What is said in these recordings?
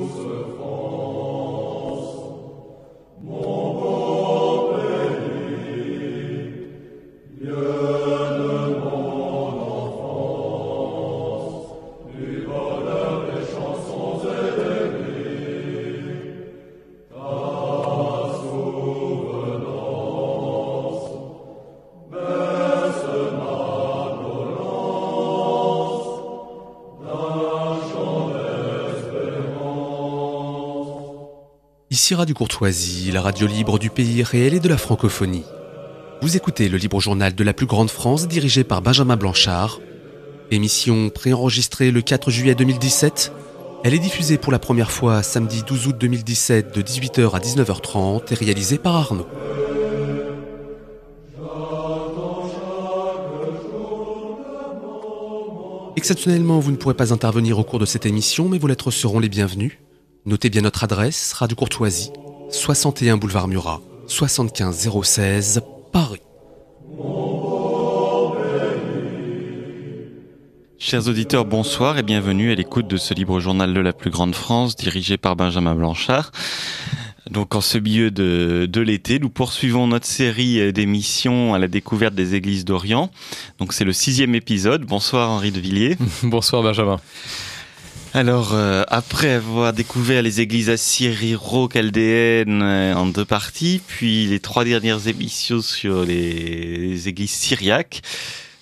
Joseph aus. Courtoisie, la radio libre du pays réel et de la francophonie. Vous écoutez le libre journal de la plus grande France dirigé par Benjamin Blanchard. Émission préenregistrée le 4 juillet 2017. Elle est diffusée pour la première fois samedi 12 août 2017 de 18h à 19h30 et réalisée par Arnaud. Exceptionnellement, vous ne pourrez pas intervenir au cours de cette émission, mais vos lettres seront les bienvenues. Notez bien notre adresse, Radio Courtoisie, 61 boulevard Murat, 75 016, Paris. Chers auditeurs, bonsoir et bienvenue à l'écoute de ce libre journal de la plus grande France dirigé par Benjamin Blanchard. Donc en ce milieu de, de l'été, nous poursuivons notre série d'émissions à la découverte des églises d'Orient. Donc c'est le sixième épisode. Bonsoir Henri de Villiers. bonsoir Benjamin. Alors, euh, après avoir découvert les églises assyriro chaldéennes euh, en deux parties, puis les trois dernières émissions sur les, églises syriaques,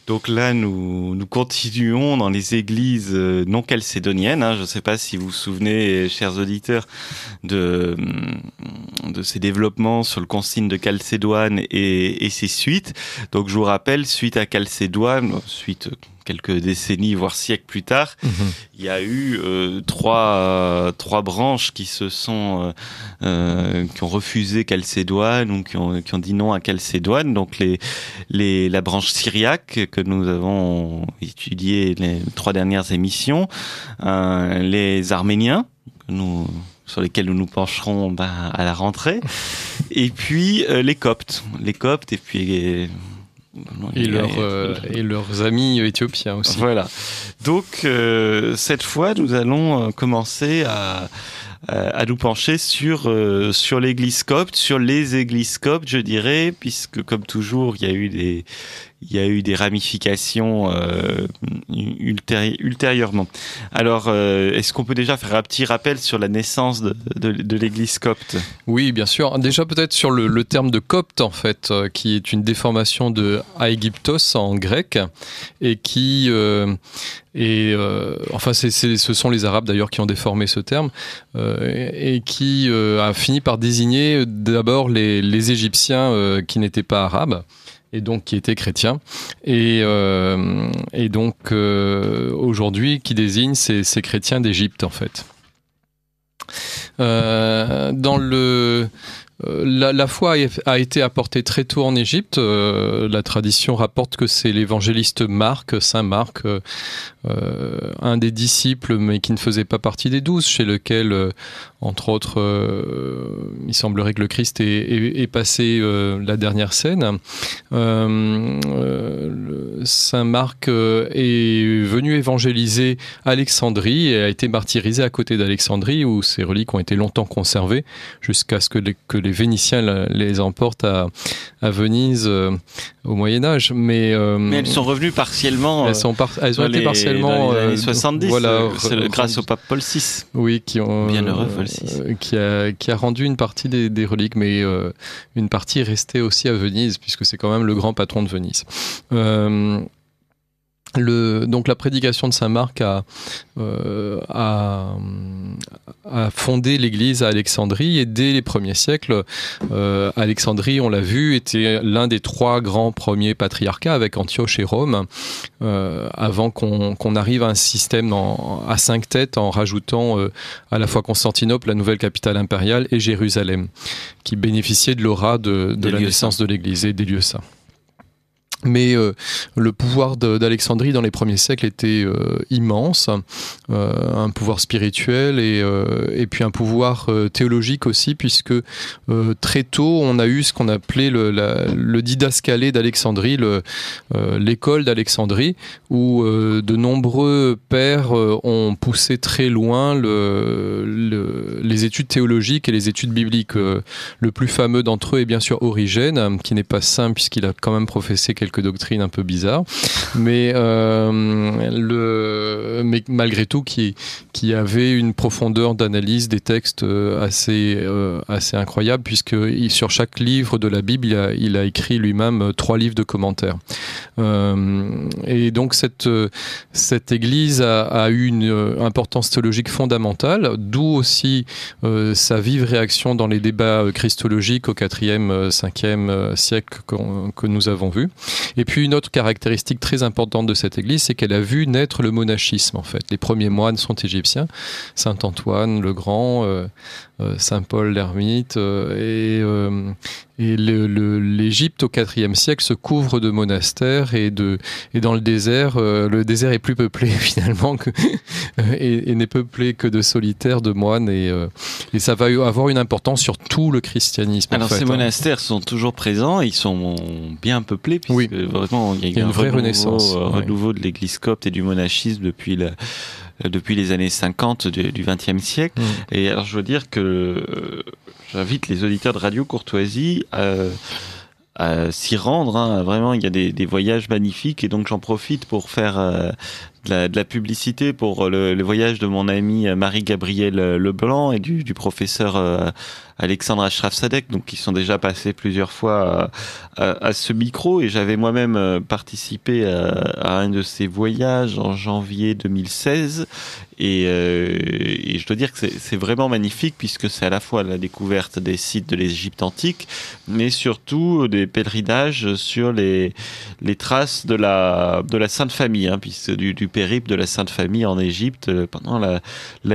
donc là, nous, nous continuons dans les églises euh, non chalcédoniennes. Hein. Je ne sais pas si vous vous souvenez, chers auditeurs, de, de ces développements sur le consigne de calcédoine et, et ses suites. Donc je vous rappelle, suite à calcédoine suite quelques décennies, voire siècles plus tard, mhm. il y a eu euh, trois, branches qui se sont, euh, euh, qui ont refusé Calcédoine ou qui ont, dit non à Calcédoine. Donc les, la branche syriaque que nous avons étudiée les trois dernières émissions, les Arméniens, nous sur lesquels nous nous pencherons ben, à la rentrée. Et puis les Coptes, les Coptes et puis euh, et, leurs amis éthiopiens aussi. Voilà. Donc, euh, cette fois, nous allons euh, commencer à, euh, à nous pencher sur, euh, sur l'église copte, sur les églises coptes, je dirais, puisque comme toujours, il y a eu des, il y a eu des ramifications euh, ultérieurement. Alors, est-ce qu'on peut déjà faire un petit rappel sur la naissance de, de, l'Église copte Oui, bien sûr. Déjà peut-être sur le, terme de copte, en fait, qui est une déformation de aegyptos en grec et qui et euh, enfin, ce sont les Arabes d'ailleurs qui ont déformé ce terme euh, et, qui euh, a fini par désigner d'abord les, Égyptiens qui n'étaient pas arabes et donc qui étaient chrétiens. et, donc aujourd'hui qui désigne ces, chrétiens d'Égypte en fait. dans le euh, la, foi a été apportée très tôt en Égypte. Euh, la tradition rapporte que c'est l'évangéliste Marc, Saint Marc, euh, un des disciples, mais qui ne faisait pas partie des douze, chez lequel, entre autres, il semblerait que le Christ ait, passé la dernière scène. Saint Marc est venu évangéliser Alexandrie et a été martyrisé à côté d'Alexandrie, où ses reliques ont été longtemps conservées, jusqu'à ce que que les les Vénitiens les emportent à, Venise euh, au Moyen Âge. Euh, mais, elles sont revenues partiellement. Elles, sont ont été partiellement. Dans les euh, années 70, voilà, grâce au pape Paul VI. Oui, qui ont. Qui a, rendu une partie des, des reliques, mais une partie est restée aussi à Venise, puisque c'est quand même le grand patron de Venise donc la prédication de Saint Marc euh, a, fondé l'Église à Alexandrie et dès les premiers siècles, euh, Alexandrie, on l'a vu, était l'un des trois grands premiers patriarcats avec Antioche et Rome, euh, avant qu'on arrive à un système à cinq têtes en rajoutant à la fois Constantinople, la nouvelle capitale impériale, et Jérusalem, qui bénéficiait de l'aura de, la naissance de l'Église et des lieux saints. Mais euh, le pouvoir d'Alexandrie dans les premiers siècles était euh, immense, euh, un pouvoir spirituel et, et puis un pouvoir théologique aussi, puisque très tôt on a eu ce qu'on appelait le, didascalé d'Alexandrie, l'école d'Alexandrie, où de nombreux pères ont poussé très loin le, les études théologiques et les études bibliques. le plus fameux d'entre eux est bien sûr Origène, qui n'est pas saint puisqu'il a quand même professé quelques quelques doctrines un peu bizarres, mais, euh, malgré tout qui, avait une profondeur d'analyse des textes euh, assez, euh, incroyable, puisque sur chaque livre de la Bible, il a, écrit lui-même trois livres de commentaires. et donc cette, Église a, eu une importance théologique fondamentale, d'où aussi sa vive réaction dans les débats christologiques au 4e, 5e siècle que nous avons vus. Et puis une autre caractéristique très importante de cette église, c'est qu'elle a vu naître le monachisme en fait. Les premiers moines sont égyptiens, Saint Antoine le Grand, euh, euh, Saint-Paul l'ermite, euh, et, euh, l'Égypte au IVe siècle se couvre de monastères et, dans le désert, le désert est plus peuplé finalement et, n'est peuplé que de solitaires, de moines, et, ça va avoir une importance sur tout le christianisme. Alors ces hein. monastères sont toujours présents, ils sont bien peuplés, puisque oui. vraiment il y a, une vraie renouveau, renaissance. renouveau de l'église copte et du monachisme depuis la euh, depuis les années 50 du, XXe siècle. Mm. Et alors je veux dire que euh, j'invite les auditeurs de Radio Courtoisie à s'y rendre. Hein. Vraiment, il y a des, voyages magnifiques et donc j'en profite pour faire euh, de la, publicité pour euh, le, voyage de mon ami euh, Marie-Gabrielle euh, Leblanc et du, professeur Alexandre Ashraf-Sadek, donc qui sont déjà passés plusieurs fois à, ce micro. Et j'avais moi-même participé à, un de ces voyages en janvier 2016. Et, je dois dire que c'est vraiment magnifique puisque c'est à la fois la découverte des sites de l'Égypte antique, mais surtout des pèlerinages sur les, les traces de la, de la Sainte Famille, hein, du périple de la Sainte Famille en Égypte, euh, pendant la,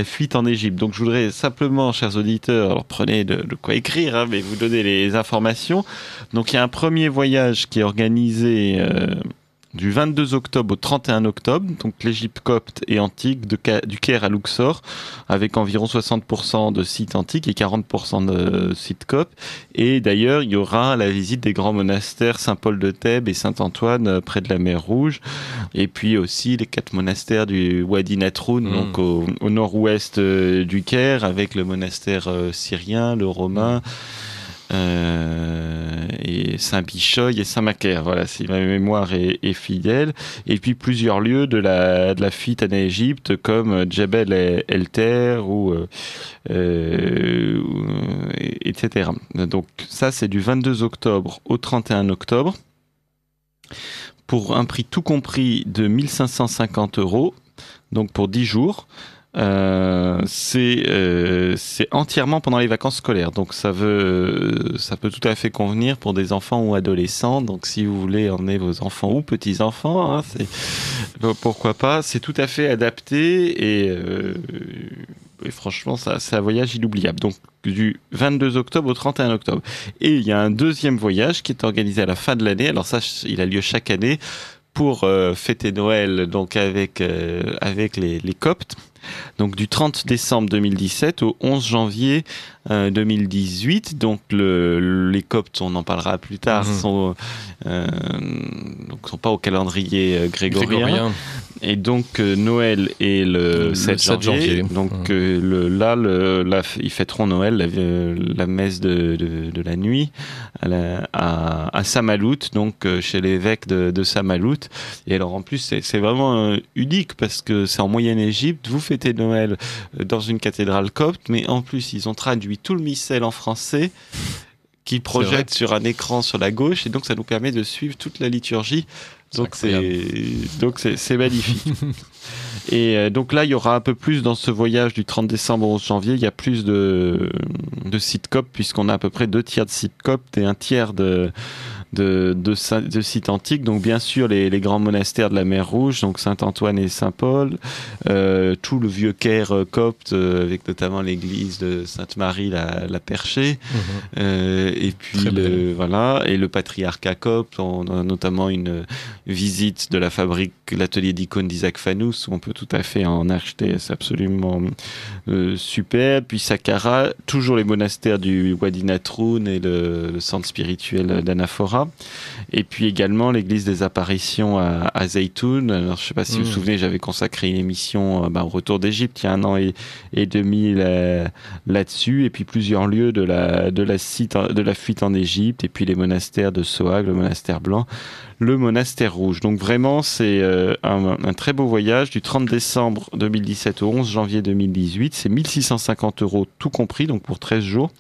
fuite en Égypte. Donc je voudrais simplement, chers auditeurs, alors prenez de, quoi écrire, hein, mais vous donner les informations. Donc il y a un premier voyage qui est organisé. Euh, du 22 octobre au 31 octobre, donc l'Égypte copte et antique, du Caire à Luxor, avec environ 60% de sites antiques et 40% de sites coptes. Et d'ailleurs, il y aura la visite des grands monastères Saint-Paul de Thèbes et Saint-Antoine euh, près de la mer Rouge, et puis aussi les quatre monastères du Wadi Natroun, hmm. donc au, nord-ouest euh, du Caire, avec le monastère euh, syrien, le romain. Hmm. Euh, et Saint-Bichoy et Saint-Macaire. Voilà, si ma mémoire est, fidèle. Et puis plusieurs lieux de la, de la fuite en Égypte, comme euh, Djebel Elter, ou, euh, etc. Donc ça, c'est du 22 octobre au 31 octobre. Pour un prix tout compris de 1550 euros, donc pour 10 jours. Euh, euh, c'est entièrement pendant les vacances scolaires. Donc ça, veut, ça peut tout à fait convenir pour des enfants ou adolescents. Donc si vous voulez emmener vos enfants ou petits-enfants, hein, pourquoi pas. C'est tout à fait adapté et, euh, franchement, ça, c'est un voyage inoubliable. Donc du 22 octobre au 31 octobre. Et il y a un deuxième voyage qui est organisé à la fin de l'année. Alors ça, il a lieu chaque année pour fêter Noël donc avec, avec les, les coptes donc du 30 décembre 2017 au 11 janvier 2018. Euh, donc les Coptes, on en parlera plus tard, mhm. euh, sont pas au calendrier euh, grégorien. Et donc Noël est le, 7, janvier. Donc mhm. là, ils fêteront Noël, la, messe de, la nuit à, Samalout, donc chez l'évêque de, de Samalout. Et alors en plus, c'est vraiment unique parce que c'est en Moyenne Égypte. Vous fêtez Noël dans une cathédrale copte, mais en plus ils ont traduit tout le missel en français qui projette sur un écran sur la gauche et donc ça nous permet de suivre toute la liturgie. Donc c'est donc c'est magnifique. et euh, donc là il y aura un peu plus dans ce voyage du 30 décembre au 11 janvier, il y a plus de de puisqu'on a à peu près deux tiers de cop et un tiers de de sites antiques. Donc bien sûr les, grands monastères de la mer Rouge, donc Saint Antoine et Saint Paul, euh, tout le vieux Caire euh, copte euh, avec notamment l'église de Sainte Marie la, Perchée, mhm. et puis le, voilà et le patriarcat copte. On a notamment une visite de la fabrique, l'atelier d'icônes d'Isaac Fanous où on peut tout à fait en acheter. C'est absolument super. Puis Saqqara, toujours les monastères du Wadi Natroun et le, le centre spirituel d'Anaphora. Et puis également l'église des apparitions à, Zeytoun. je ne sais pas si vous vous mm. souvenez, j'avais consacré une émission euh, bah, au retour d'Égypte il y a un an et, demi là-dessus. et puis plusieurs lieux de la, fuite en Égypte. Et puis les monastères de Soag, le monastère blanc, le monastère rouge. Donc vraiment, c'est euh, un, un très beau voyage du 30 décembre 2017 au 11 janvier 2018. C'est 1650 euros tout compris, donc pour 13 jours.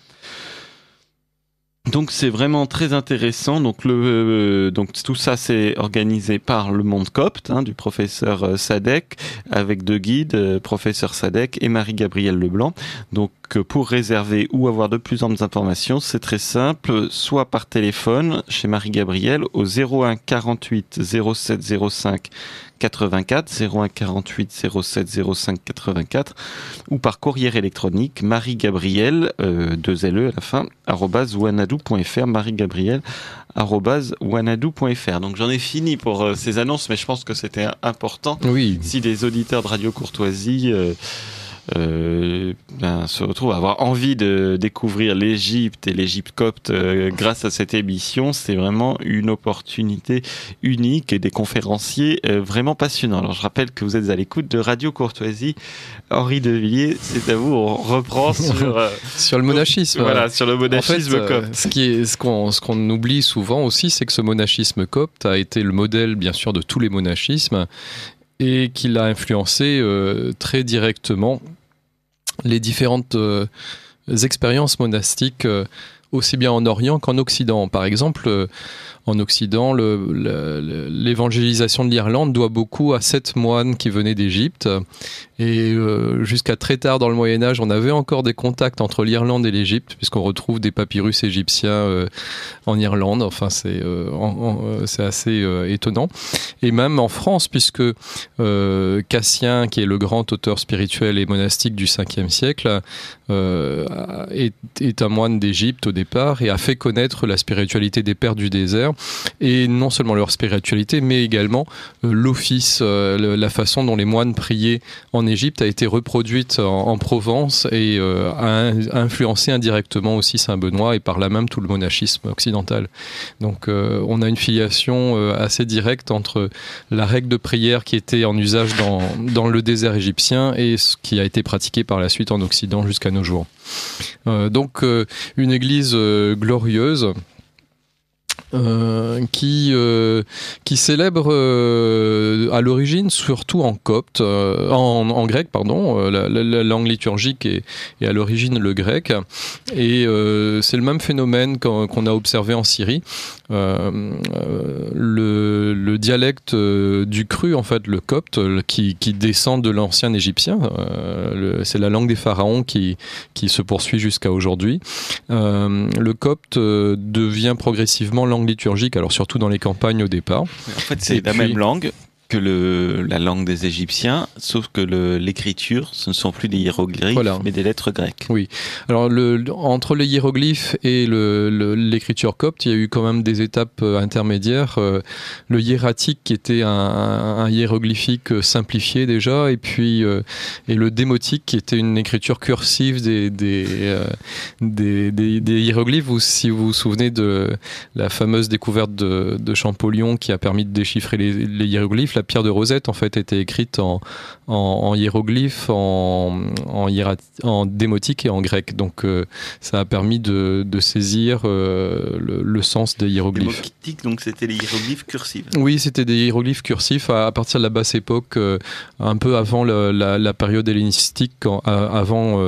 Donc c'est vraiment très intéressant. Donc le euh, donc tout ça c'est organisé par le Monde Copte hein, du professeur euh, Sadek avec deux guides, euh, professeur Sadek et Marie Gabrielle Leblanc. Donc pour réserver ou avoir de plus amples informations, c'est très simple, soit par téléphone chez Marie-Gabrielle au 01 48 07 05 84 01 48 07 05 84 ou par courrier électronique marie-gabrielle 2le euh, à la fin arrobase marie-gabrielle donc j'en ai fini pour euh, ces annonces mais je pense que c'était important oui si des auditeurs de Radio Courtoisie euh, euh, ben, se retrouve à avoir envie de découvrir l'Égypte et l'Égypte copte euh, grâce à cette émission, c'est vraiment une opportunité unique et des conférenciers euh, vraiment passionnants. Alors je rappelle que vous êtes à l'écoute de Radio Courtoisie. Henri Devilliers, c'est à vous, on reprend sur, le monachisme. Voilà, sur le monachisme copte. ce ce qu'on oublie souvent aussi, c'est que ce monachisme copte a été le modèle bien sûr de tous les monachismes et qu'il a influencé euh, très directement les différentes euh, expériences monastiques, euh, aussi bien en Orient qu'en Occident. Par exemple, en Occident, l'évangélisation de l'Irlande doit beaucoup à sept moines qui venaient d'Égypte. Et euh, jusqu'à très tard dans le Moyen Âge, on avait encore des contacts entre l'Irlande et l'Égypte, puisqu'on retrouve des papyrus égyptiens euh, en Irlande. Enfin, c'est euh, assez étonnant. Et même en France, puisque Cassien, qui est le grand auteur spirituel et monastique du 5e siècle, est, est un moine d'Égypte au départ et a fait connaître la spiritualité des pères du désert et non seulement leur spiritualité, mais également euh, l'office, euh, la façon dont les moines priaient en Égypte a été reproduite en, Provence et euh, a, influencé indirectement aussi Saint-Benoît et par là même tout le monachisme occidental. Donc on a une filiation assez directe entre la règle de prière qui était en usage dans, le désert égyptien et ce qui a été pratiqué par la suite en Occident jusqu'à nos jours. donc une église glorieuse euh, qui, euh, qui célèbre euh, à l'origine surtout en copte, en, grec, pardon, la, langue liturgique est, à l'origine le grec. Et c'est le même phénomène qu'on a observé en Syrie. Le, dialecte du cru, en fait, le copte, qui, qui descend de l'ancien égyptien, c'est la langue des pharaons qui, qui se poursuit jusqu'à aujourd'hui. le copte devient progressivement langue liturgique, alors surtout dans les campagnes au départ. En fait, c'est la même langue, que le, la langue des Égyptiens, sauf que l'écriture, ce ne sont plus des hiéroglyphes, mais des lettres grecques. Oui. Alors, le, entre les hiéroglyphes et l'écriture copte, il y a eu quand même des étapes euh, intermédiaires. Euh, le hiératique, qui était un, hiéroglyphique euh, simplifié déjà, et puis et le démotique, qui était une écriture cursive des, des, hiéroglyphes. Ou si vous vous souvenez de la fameuse découverte de, Champollion qui a permis de déchiffrer les, les hiéroglyphes, la pierre de Rosette en fait était écrite en, en, hiéroglyphes, en, en, démotique et en grec. Donc euh, ça a permis de, saisir euh, le, sens des hiéroglyphes. donc c'était les hiéroglyphes cursifs. Oui, c'était des hiéroglyphes cursifs à, partir de la basse époque, euh, un peu avant la, période hellénistique, avant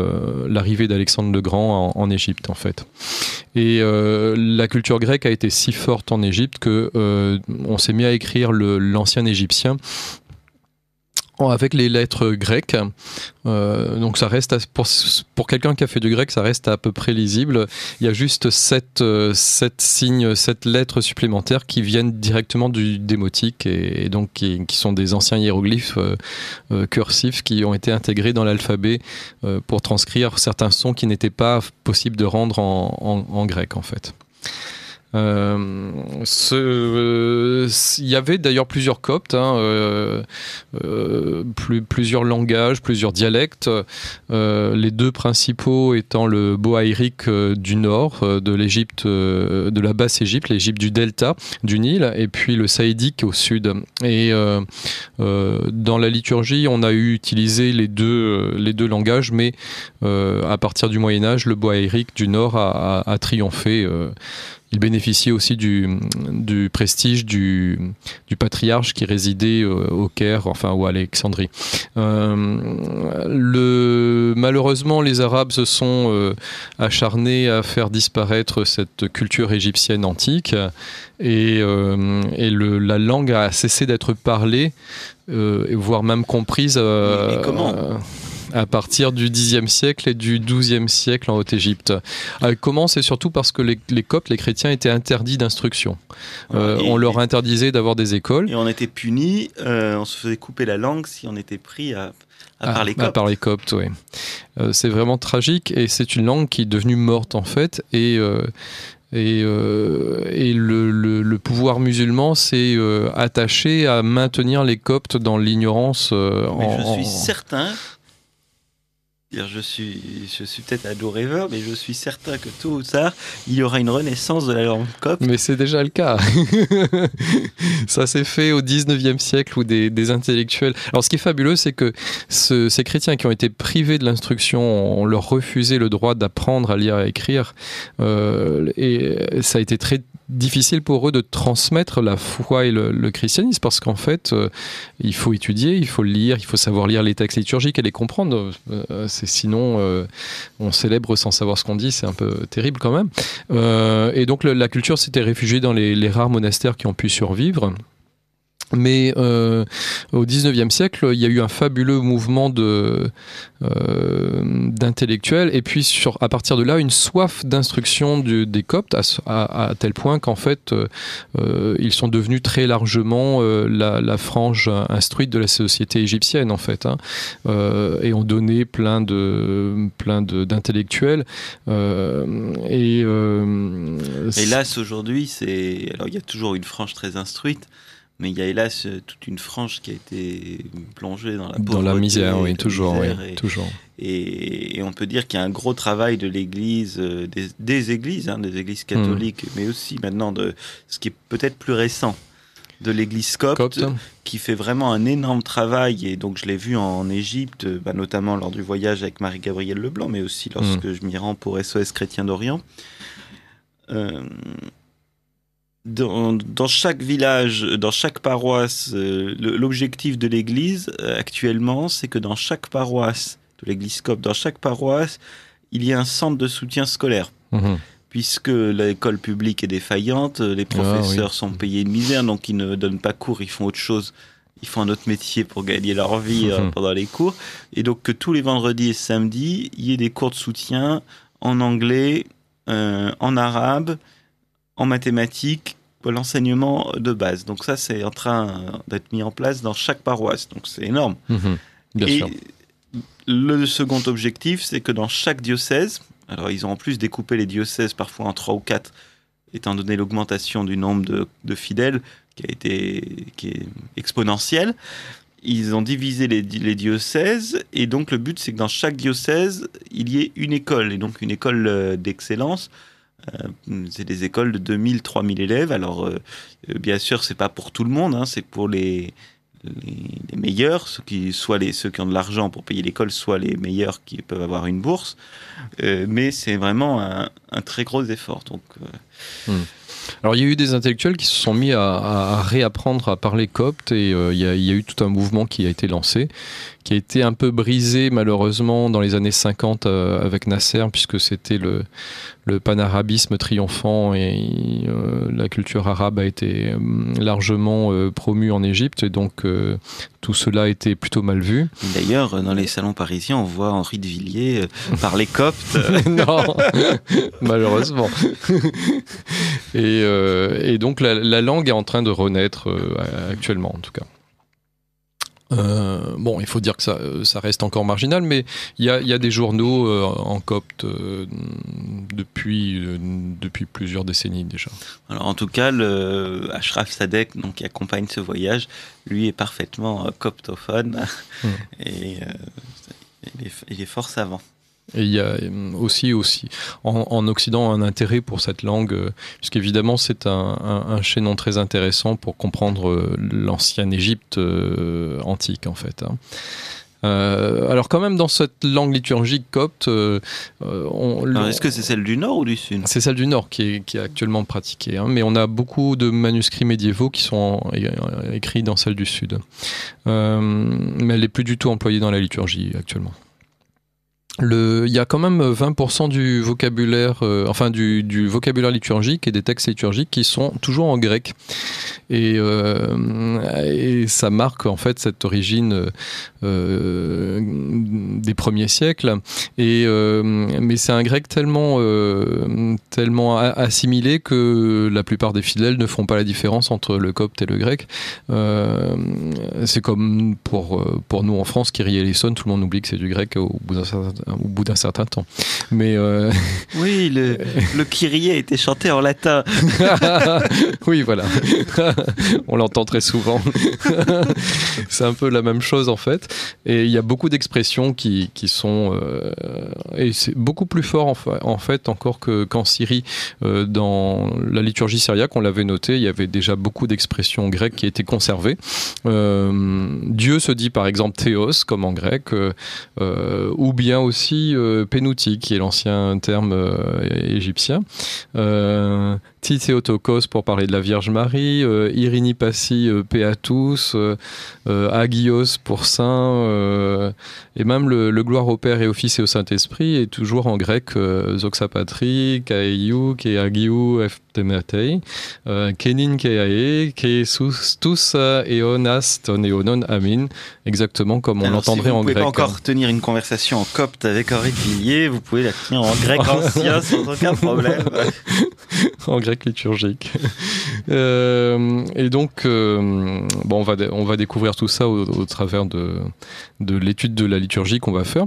l'arrivée d'Alexandre le Grand en, Égypte en fait. Et la culture grecque a été si forte en Égypte que on s'est mis à écrire l'ancien égyptien Oh, avec les lettres grecques. Euh, donc ça reste pour, pour quelqu'un qui a fait du grec, ça reste à peu près lisible. Il y a juste sept, euh, sept signes, sept lettres supplémentaires qui viennent directement du démotique et, donc qui, sont des anciens hiéroglyphes euh, cursifs qui ont été intégrés dans l'alphabet pour transcrire certains sons qui n'étaient pas possibles de rendre en, en grec en fait. Euh, euh, il y avait d'ailleurs plusieurs coptes, hein, euh, plusieurs langages, plusieurs dialectes. les deux principaux étant le boaïrique du nord de l'Égypte, de la basse Égypte, l'Égypte du delta du Nil, et puis le saïdique au sud. Et dans la liturgie, on a eu utilisé les deux, les deux langages, mais à partir du Moyen Âge, le boaïrique du Nord a, triomphé il bénéficiait aussi du, prestige du, patriarche qui résidait euh, au Caire, enfin ou à Alexandrie. Euh, malheureusement, les Arabes se sont euh, acharnés à faire disparaître cette culture égyptienne antique et, la langue a cessé d'être parlée, voire même comprise. mais comment à partir du Xe siècle et du XIIe siècle en Haute-Égypte. Euh, comment C'est surtout parce que les, coptes, les chrétiens, étaient interdits d'instruction. Euh, on leur interdisait d'avoir des écoles. Et on était punis, euh, on se faisait couper la langue si on était pris à, à, ah, les coptes. À coptes, oui. c'est vraiment tragique et c'est une langue qui est devenue morte en fait. Et, et, et le, le, pouvoir musulman s'est attaché à maintenir les Coptes dans l'ignorance. je suis certain je suis, je suis peut-être ado rêveur, mais je suis certain que tôt ou tard, il y aura une renaissance de la langue copte Mais c'est déjà le cas. Ça s'est fait au 19e siècle où des, intellectuels. Alors, ce qui est fabuleux, c'est que ces chrétiens qui ont été privés de l'instruction, on leur refusait le droit d'apprendre à lire et à écrire. Euh, et ça a été très difficile pour eux de transmettre la foi et le, christianisme parce qu'en fait, euh, il faut étudier, il faut lire, il faut savoir lire les textes liturgiques et les comprendre. Euh, c'est sinon, euh, on célèbre sans savoir ce qu'on dit, c'est un peu terrible quand même. et donc la culture s'était réfugiée dans les, rares monastères qui ont pu survivre. Mais euh, au XIXe siècle, il y a eu un fabuleux mouvement euh, d'intellectuels, et puis à partir de là, une soif d'instruction des Coptes, à, tel point qu'en fait, euh, ils sont devenus très largement la, frange instruite de la société égyptienne, en fait, hein. et ont donné plein, d'intellectuels. et, aujourd'hui, il y a toujours une frange très instruite. Mais il y a hélas euh, toute une frange qui a été plongée dans la pauvreté. Dans la misère, oui, toujours, et, toujours. Et, on peut dire qu'il y a un gros travail de l'Église, euh, des, églises, hein, des églises catholiques, hmm. mais aussi maintenant de ce qui est peut-être plus récent, de l'Église copte, qui fait vraiment un énorme travail. Et donc je l'ai vu en Égypte, euh, bah, notamment lors du voyage avec Marie-Gabrielle Leblanc, mais aussi lorsque hmm. je m'y rends pour SOS Chrétien d'Orient. Euh, dans, chaque village, dans chaque paroisse, euh, l'objectif de l'Église euh, actuellement, c'est que dans chaque paroisse de l'Église dans chaque paroisse, il y a un centre de soutien scolaire. Mhm. Puisque l'école publique est défaillante, euh, les ah professeurs sont payés de misère, donc ils ne donnent pas cours, ils font autre chose ils font un autre métier pour gagner leur vie mhm. pendant les cours. Et donc que tous les vendredis et samedis, il y ait des cours de soutien en anglais, en arabe, en mathématiques pour l'enseignement de base. Donc ça, c'est en train d'être mis en place dans chaque paroisse. Donc c'est énorme. Mhm. et le second objectif, c'est que dans chaque diocèse, alors ils ont en plus découpé les diocèses parfois en trois ou quatre, étant donné l'augmentation du nombre de, fidèles qui a été qui est exponentielle. Ils ont divisé les, les diocèses et donc le but c'est que dans chaque diocèse il y ait une école et donc une école euh, d'excellence euh, c'est des écoles de 2000, 3000 élèves. Alors, euh, euh, bien sûr, c'est pas pour tout le monde, hein, c'est pour les, les, meilleurs, ceux qui, soit les, ceux qui ont de l'argent pour payer l'école, soit les meilleurs qui peuvent avoir une bourse. mais c'est vraiment un, un, très gros effort. Donc, hmm. Alors il y a eu des intellectuels qui se sont mis à, réapprendre à parler copte et il, il, y a, eu tout un mouvement qui a été lancé qui a été un peu brisé malheureusement dans les années 50 euh, avec Nasser, puisque c'était le, panarabisme triomphant et euh, la culture arabe a été hum, largement euh, promue en Égypte, et donc tout cela était plutôt mal vu. D'ailleurs, dans les salons parisiens, on voit Henri de Villiers parler copte. non, malheureusement. et, donc la, langue est en train de renaître actuellement, en tout cas. Euh, bon, il faut dire que euh, ça, reste encore marginal, mais il y a, des journaux euh, en copte depuis, depuis plusieurs décennies déjà. Alors, en tout cas, le Ashraf Sadek, donc, qui accompagne ce voyage, lui est parfaitement coptophone mmh. et il est, il, est, fort savant il y a hum, aussi, aussi en, Occident un intérêt pour cette langue, euh, puisqu'évidemment c'est un, un, chaînon très intéressant pour comprendre euh, l'ancienne Égypte euh, antique en fait. Hein. alors quand même dans cette langue liturgique copte, est-ce que c'est celle du nord ou du sud C'est celle du nord qui est, actuellement pratiquée, hein, mais on a beaucoup de manuscrits médiévaux qui sont écrits dans celle du sud, mais elle n'est plus du tout employée dans la liturgie actuellement il y a quand même 20% du vocabulaire, euh, enfin du, vocabulaire liturgique et des textes liturgiques qui sont toujours en grec. et euh, ça marque en fait cette origine euh, euh, des premiers siècles. Et, euh, mais c'est un grec tellement, euh, tellement assimilé que la plupart des fidèles ne font pas la différence entre le copte et le grec. c'est comme pour, pour nous en France, Kyrie Lisson, tout le monde oublie que c'est du grec au bout d'un certain, temps. Mais Oui, le, le Kyrie a été chanté en latin. oui, voilà. On l'entend très souvent. c'est un peu la même chose en fait. Et il y a beaucoup d'expressions qui, sont. Euh, et c'est beaucoup plus fort, en, fait, encore qu'en Syrie. Euh, dans la liturgie syriaque, on l'avait noté, il y avait déjà beaucoup d'expressions grecques qui étaient conservées. Euh, Dieu se dit, par exemple, théos, comme en grec, ou bien aussi pénouti, qui est l'ancien terme égyptien. Tite Autokos pour parler de la Vierge Marie, euh, Irini Passi, euh, à tous, euh, euh, Agios pour saint, et même le, gloire au Père et au Fils et au Saint-Esprit est toujours en grec, Zoxapatri, Kaiou, Kaiou, Keagiou, temetei, euh, kenin keae, e tous eonon euh, exactement comme on l'entendrait en grec. Vous pouvez encore tenir une conversation en copte avec Henri Villiers, vous pouvez la tenir en grec ancien sans aucun problème. en grec liturgique. Euh, et donc, bon, on, va, on va découvrir tout ça au, au travers de, de l'étude de la liturgie qu'on va faire.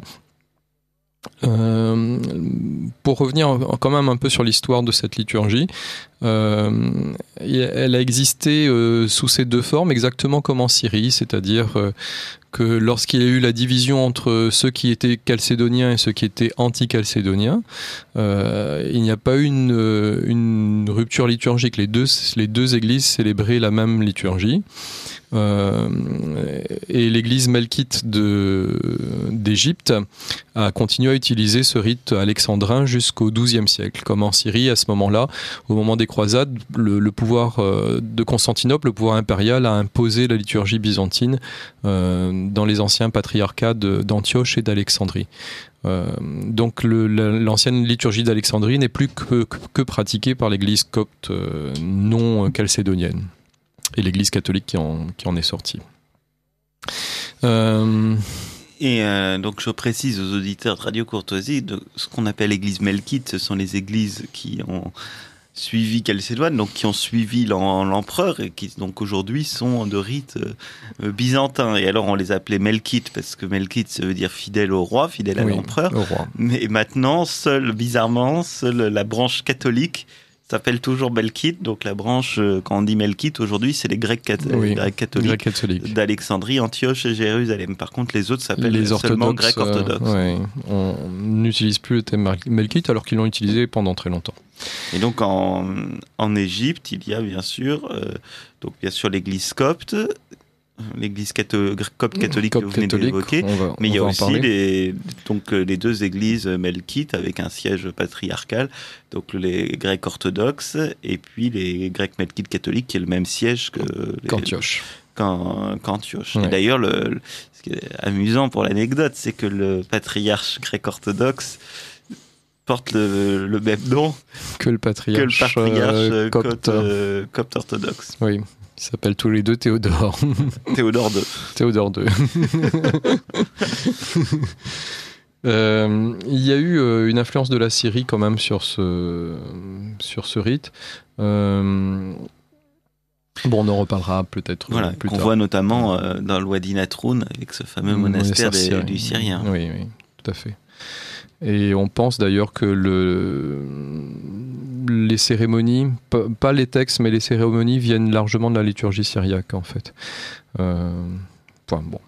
Euh, pour revenir quand même un peu sur l'histoire de cette liturgie, euh, elle a existé euh, sous ces deux formes, exactement comme en Syrie, c'est-à-dire que lorsqu'il y a eu la division entre ceux qui étaient chalcédoniens et ceux qui étaient anti euh, il n'y a pas eu une, rupture liturgique. les deux églises célébraient la même liturgie. Euh, et l'église melkite d'Égypte a continué à utiliser ce rite alexandrin jusqu'au XIIe siècle. Comme en Syrie, à ce moment-là, au moment des croisades, le, pouvoir euh, de Constantinople, le pouvoir impérial, a imposé la liturgie byzantine euh, dans les anciens patriarcats d'Antioche et d'Alexandrie. donc l'ancienne liturgie d'Alexandrie n'est plus que, que, pratiquée par l'église copte non chalcédonienne et l'Église catholique qui en, est sortie. Euh, et euh, donc je précise aux auditeurs de Radio Courtoisie, de ce qu'on appelle l'église melkite, ce sont les églises qui ont suivi Calcédoine, donc qui ont suivi l'empereur et qui donc aujourd'hui sont de rite euh, byzantins. byzantin. Et alors on les appelait Melkite parce que Melkite ça veut dire fidèle au roi, fidèle à l'empereur. Mais maintenant, seule, bizarrement, seule la branche catholique s'appelle toujours Melkite. Donc la branche, euh, quand on dit Melkite, aujourd'hui, c'est les Grecs, catholiques, d'Alexandrie, Antioche et Jérusalem. Par contre, les autres s'appellent les seulement Grecs euh, orthodoxes. On n'utilise plus le thème Melkite alors qu'ils l'ont utilisé pendant très longtemps. Et donc en, en Égypte, il y a bien sûr, euh, donc bien sûr l'Église copte l'église copte mmh. catholique que vous venez d'évoquer, mais il y a aussi les, donc, euh, les deux églises melkites avec un siège patriarcal, donc les grecs orthodoxes et puis les grecs melkites catholiques qui est le même siège que Cantioche. Qu'Antioche. Et d'ailleurs, le, ce qui est amusant pour l'anecdote, c'est que le patriarche grec orthodoxe porte le, même nom que le patriarche, euh, copte, euh, copte orthodoxe. Oui, ils s'appellent tous les deux Théodore. Théodore II. Théodore 2. Euh, il y a eu euh, une influence de la Syrie quand même sur ce, sur ce rite. Euh, bon, on en reparlera peut-être plus tard. qu'on voit notamment dans le Wadi Natroun avec ce fameux mmh, monastère, du Syrien. Oui, oui, tout à fait. Et on pense d'ailleurs que les cérémonies, pas les textes, mais les cérémonies viennent largement de la liturgie syriaque en fait. Euh, bon.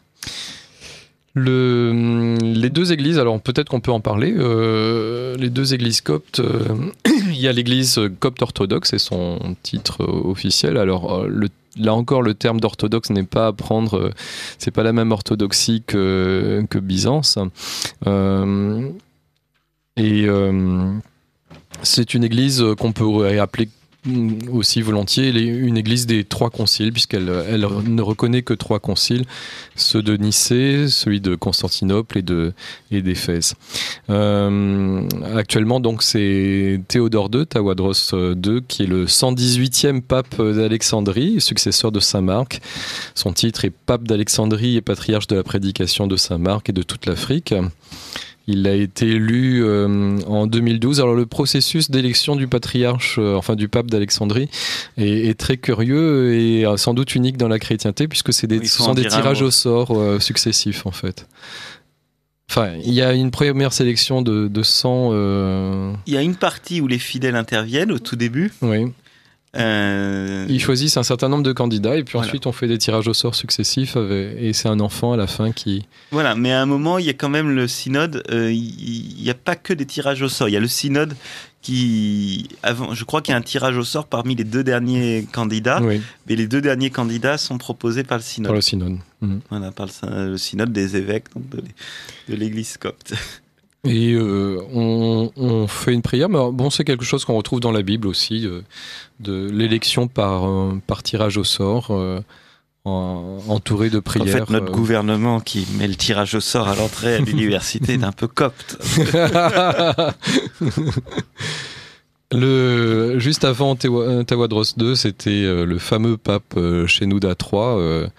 les deux églises, alors peut-être qu'on peut en parler, euh, les deux églises coptes, euh, il y a l'église copte orthodoxe, et son titre officiel. Alors là encore, le terme d'orthodoxe n'est pas à prendre, c'est pas la même orthodoxie que, Byzance. Et euh, c'est une église euh, qu'on peut appeler mm, aussi volontiers une église des trois conciles, puisqu'elle euh, elle ne reconnaît que trois conciles, ceux de Nicée, celui de Constantinople et, de, et d'Éphèse. actuellement, donc, c'est Théodore II, Tawadros II, qui est le 118e pape d'Alexandrie, successeur de Saint Marc. Son titre est pape d'Alexandrie et patriarche de la prédication de Saint Marc et de toute l'Afrique. Il a été élu euh, en 2012. Alors le processus d'élection du patriarche, euh, enfin du pape d'Alexandrie, est, très curieux et euh, sans doute unique dans la chrétienté puisque c'est des, ce sont des tirages au sort successifs en fait. Enfin, il y a une première sélection de, 100. Il y a une partie où les fidèles interviennent au tout début. Oui. Euh, Ils choisissent un certain nombre de candidats et puis ensuite on fait des tirages au sort successifs et c'est un enfant à la fin qui... Voilà, mais à un moment il y a quand même le synode, euh, il n'y a pas que des tirages au sort, il y a le synode qui... Avant, je crois qu'il y a un tirage au sort parmi les deux derniers candidats, mais les deux derniers candidats sont proposés par le synode. Par le synode. Mhm. Voilà, par le, synode des évêques de l'Église copte. Et euh, on, fait une prière, mais bon, c'est quelque chose qu'on retrouve dans la Bible aussi, euh, de l'élection euh, par, tirage au sort, entouré de prières. En fait, notre gouvernement qui met le tirage au sort à l'entrée à l'université est un peu copte. le, juste avant Tawadros II, c'était le fameux pape Shenouda III.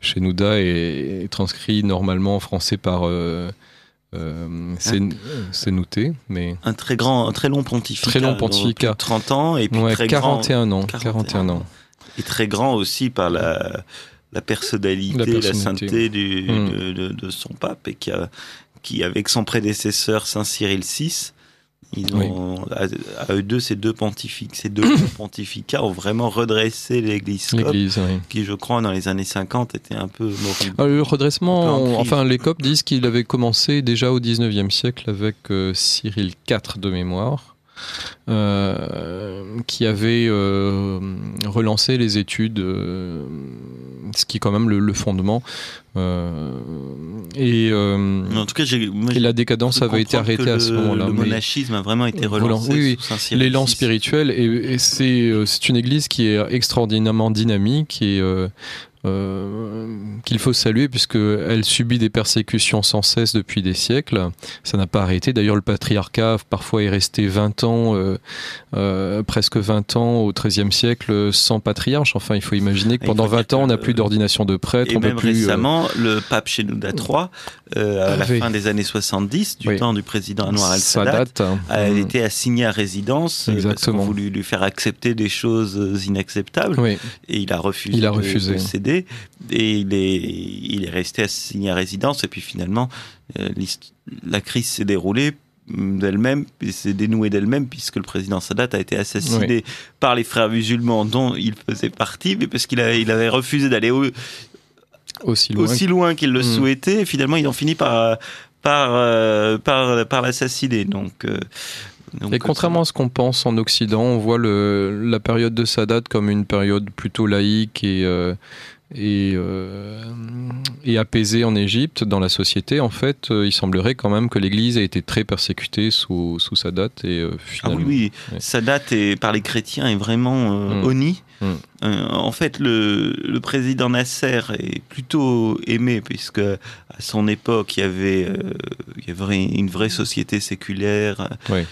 Shenouda est, transcrit normalement en français par euh, c'est noté, mais un très grand, un très long pontificat, très long pontificat, 30 ans et puis très 41 ans, 41 ans, et très grand aussi par la, la personnalité, la, sainteté hmm. de, son pape et qui, qui avec son prédécesseur Saint Cyril VI ont, à, eux deux, ces deux pontifiques, ces deux pontificats ont vraiment redressé l'église, qui, je crois, dans les années 50, était un peu ah, le redressement, enfin, les copes disent qu'il avait commencé déjà au 19e siècle avec euh, Cyril IV de mémoire. Euh, qui avait euh, relancé les études ce qui est quand même le, fondement. Euh, et, euh, en tout cas, la décadence avait été arrêtée à ce moment-là. Le monachisme a vraiment été relancé. L'élan spirituel, et, et euh, c'est une église qui est extraordinairement dynamique et euh, qu'il faut saluer puisqu'elle subit des persécutions sans cesse depuis des siècles. Ça n'a pas arrêté. D'ailleurs, le patriarcat parfois est resté 20 ans, euh, euh, presque 20 ans au XIIIe siècle sans patriarche. Enfin, il faut imaginer que pendant 20 ans, on n'a plus d'ordination de prêtre. Et on même récemment, le pape Shenouda mm. III, à la ah fin des années 70, du temps du président Anwar al-Sadat, hein. a mm. été assigné à résidence Exactement. parce qu'on voulu lui faire accepter des choses inacceptables. Et il a refusé, il a refusé. de céder et il est, il est resté assigné à résidence. Et puis finalement, euh, la crise s'est déroulée d'elle-même, s'est dénouée d'elle-même puisque le président Sadat a été assassiné par les frères musulmans dont il faisait partie, mais parce qu'il avait, il avait refusé d'aller aussi loin, qu'il le hmm. souhaitait. Et finalement, ils ont fini par par euh, par par l'assassiner. Euh, donc et contrairement à ce qu'on pense en Occident, on voit le, la période de Sadat comme une période plutôt laïque et, euh, et, apaisé en Égypte, dans la société, en fait, euh, il semblerait quand même que l'Église a été très persécutée sous, sous date Et, euh, ah oui, oui. Ouais. par les chrétiens est vraiment mmh. honni. Mm. en fait, le, le, président Nasser est plutôt aimé, puisque à son époque, il y avait, il y avait une vraie société séculaire. Oui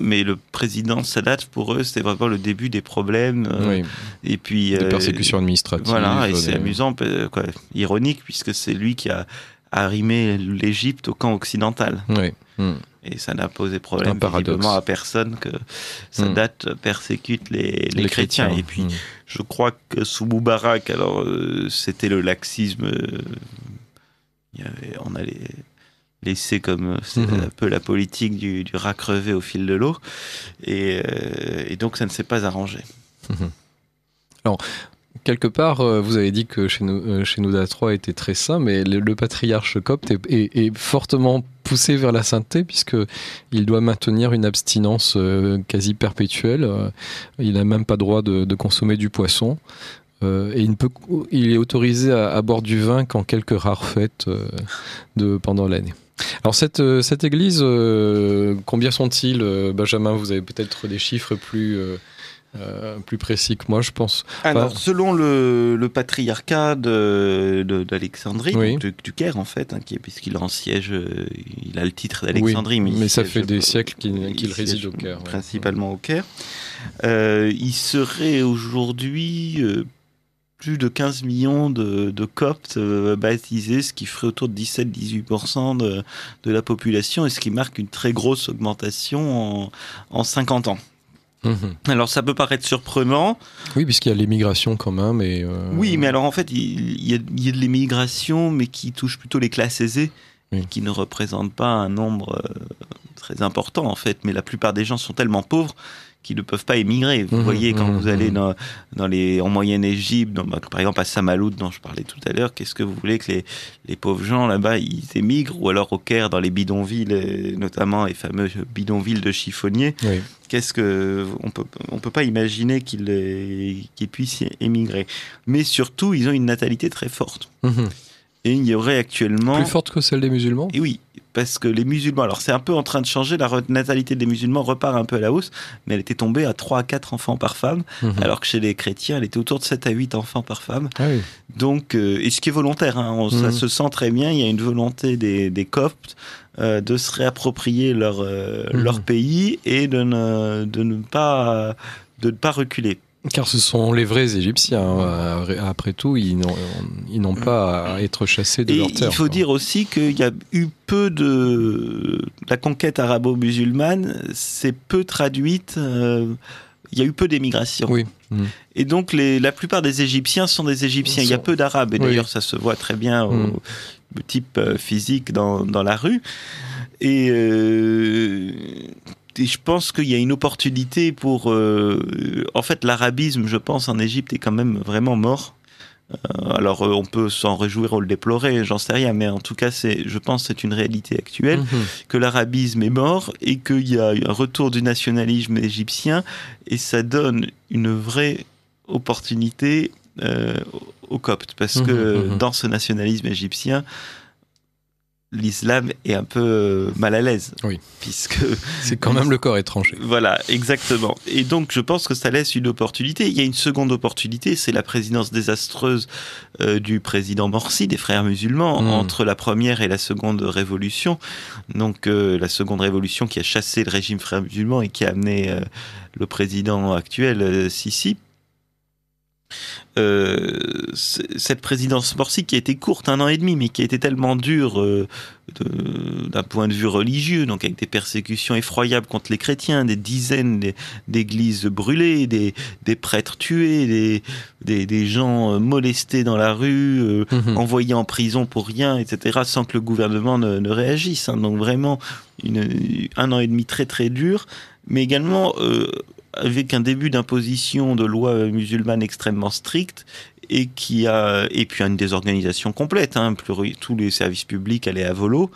mais le président Sadat, pour eux, c'était vraiment le début des problèmes. Euh, oui. Et puis. Des euh, persécutions administratives. Voilà, et c'est amusant, euh, ironique, puisque c'est lui qui a arrimé l'Égypte au camp occidental. Oui. Hmm. Et ça n'a posé problème visiblement à personne que Sadat hmm. persécute les, les, chrétiens. Et puis, hmm. je crois que sous Moubarak, alors c'était le laxisme. y avait, on allait laissé comme euh, c'est mhm. un peu la politique du, rat crevé au fil de l'eau. Et, euh, donc ça ne s'est pas arrangé. Mhm. Alors, quelque part, euh, vous avez dit que chez nous, chez nous était très sain, mais le, patriarche copte est, fortement poussé vers la sainteté puisque il doit maintenir une abstinence quasi perpétuelle. il n'a même pas droit de, consommer du poisson. et il, peut, il est autorisé à, boire du vin qu'en quelques rares fêtes de, pendant l'année. Alors cette, euh, cette église, euh, combien sont-ils, euh, Benjamin Vous avez peut-être des chiffres plus, plus précis que moi, je pense. Alors, ah selon le, patriarcat d'Alexandrie, du, Caire en fait, hein, puisqu'il en siège, il a le titre d'Alexandrie, mais, ça fait des siècles qu'il, réside au Caire. Principalement au Caire. il serait aujourd'hui plus de 15 millions de, coptes euh, baptisés, ce qui ferait autour de 17-18% de, la population, et ce qui marque une très grosse augmentation en, 50 ans. Mhm. Alors ça peut paraître surprenant. Oui, puisqu'il y a l'émigration quand même. Euh, oui, mais alors en fait, il y, a, de l'émigration, mais qui touche plutôt les classes aisées, qui ne représentent pas un nombre euh, très important en fait. Mais la plupart des gens sont tellement pauvres qui ne peuvent pas émigrer. Vous mmh, voyez, quand mmh, vous allez mmh. dans, dans, les, en moyenne Égypte, par exemple à Samalout, dont je parlais tout à l'heure, qu'est-ce que vous voulez que les, pauvres gens là-bas, ils émigrent Ou alors au Caire, dans les bidonvilles, euh, notamment les fameux bidonvilles de chiffonniers. Qu'est-ce que on peut on peut pas imaginer qu'ils puissent émigrer. Mais surtout, ils ont une natalité très forte. Et il y aurait actuellement. Plus forte que celle des musulmans Et oui, parce que les musulmans, alors c'est un peu en train de changer, la natalité des musulmans repart un peu à la hausse, mais elle était tombée à 3 à 4 enfants par femme, mhm. alors que chez les chrétiens, elle était autour de 7 à 8 enfants par femme. Ah Donc, euh, et ce qui est volontaire, hein, ça mhm. se sent très bien, il y a une volonté des, coptes euh, de se réapproprier leur, euh, mhm. pays et pas, de ne pas reculer. Car ce sont les vrais Égyptiens. Euh, après tout, ils n'ont pas à être chassés de leur terre. Il faut dire aussi qu'il y a eu peu de... La conquête arabo-musulmane c'est peu traduite... Euh, il y a eu peu d'émigration. Oui. Mm. Et donc, la plupart des Égyptiens sont des Égyptiens. Il y a peu d'Arabes. Et d'ailleurs, ça se voit très bien au mm. type euh, physique dans, la rue. Et et je pense qu'il y a une opportunité pour. Euh, en fait, l'arabisme, je pense, en Égypte est quand même vraiment mort. Euh, alors, euh, on peut s'en réjouir ou le déplorer, j'en sais rien, mais en tout cas, je pense, c'est une réalité actuelle mhm. que l'arabisme est mort et qu'il y a un retour du nationalisme égyptien et ça donne une vraie opportunité aux Coptes parce que mhm, mhm. dans ce nationalisme égyptien, l'islam est un peu euh, mal à l'aise. Oui. Puisque. C'est quand même le corps étranger. Voilà, exactement. Et donc, je pense que ça laisse une opportunité. Il y a une seconde opportunité, c'est la présidence désastreuse euh, du président Morsi, des frères musulmans, hmm. entre la première et la seconde révolution. Donc, euh, la seconde révolution qui a chassé le régime frère musulman et qui a amené le président actuel, Sisi, euh, cette présidence Morsi qui a été courte, un an et demi, mais qui a été tellement dure euh, d'un point de vue religieux, donc avec des persécutions effroyables contre les chrétiens, des dizaines d'églises brûlées, des, prêtres tués, des, des, gens euh, molestés dans la rue, mm-hmm. envoyés en prison pour rien, etc., sans que le gouvernement ne, réagisse. Hein. Donc vraiment une, un an et demi très très dur, mais également avec un début d'imposition de lois musulmanes extrêmement strictes et qui a et puis une désorganisation complète. Hein, tous les services publics allaient à volo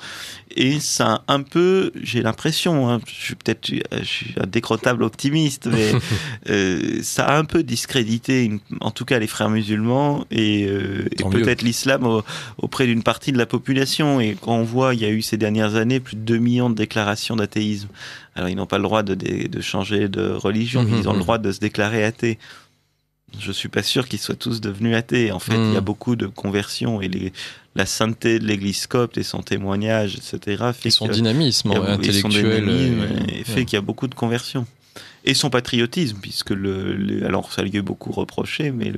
et ça un peu, j'ai l'impression, hein, je suis peut-être suis un décrotable optimiste, mais euh, ça a un peu discrédité, en tout cas les frères musulmans et, euh, peut-être l'islam auprès d'une partie de la population. Et quand on voit, il y a eu ces dernières années plus de 2 millions de déclarations d'athéisme. Alors ils n'ont pas le droit de, changer de religion, mais mmh, ils ont mmh, le mmh. droit de se déclarer athée je suis pas sûr qu'ils soient tous devenus athées. En fait, il y a hmm. beaucoup de conversions et la sainteté de l'Église copte et son témoignage, etc. et son dynamisme intellectuel. Son dynamisme euh, fait qu'il y a beaucoup de conversions. Et son patriotisme, puisque le, alors ça lui est beaucoup reproché, mais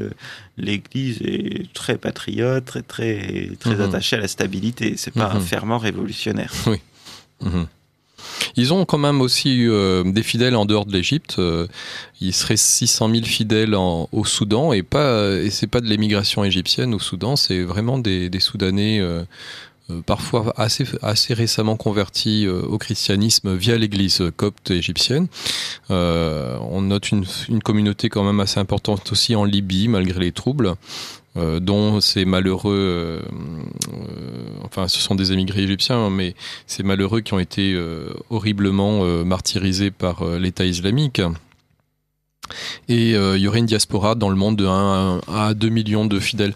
l'Église est très patriote, très très, très hmm. attachée à la stabilité. C'est pas hmm. un ferment révolutionnaire. Oui. Ils ont quand même aussi eu euh, des fidèles en dehors de l'Égypte. Euh, il serait 600 000 fidèles au Soudan et pas euh, et c'est pas de l'émigration égyptienne au Soudan, c'est vraiment des, Soudanais. parfois assez, récemment convertis au christianisme via l'église copte égyptienne. on note une, communauté quand même assez importante aussi en Libye, malgré les troubles. Euh, dont ces malheureux, euh, euh, enfin ce sont des émigrés égyptiens, hein, mais ces malheureux qui ont été horriblement martyrisés par l'État islamique. Et il y aurait une diaspora dans le monde de 1 à 2 millions de fidèles.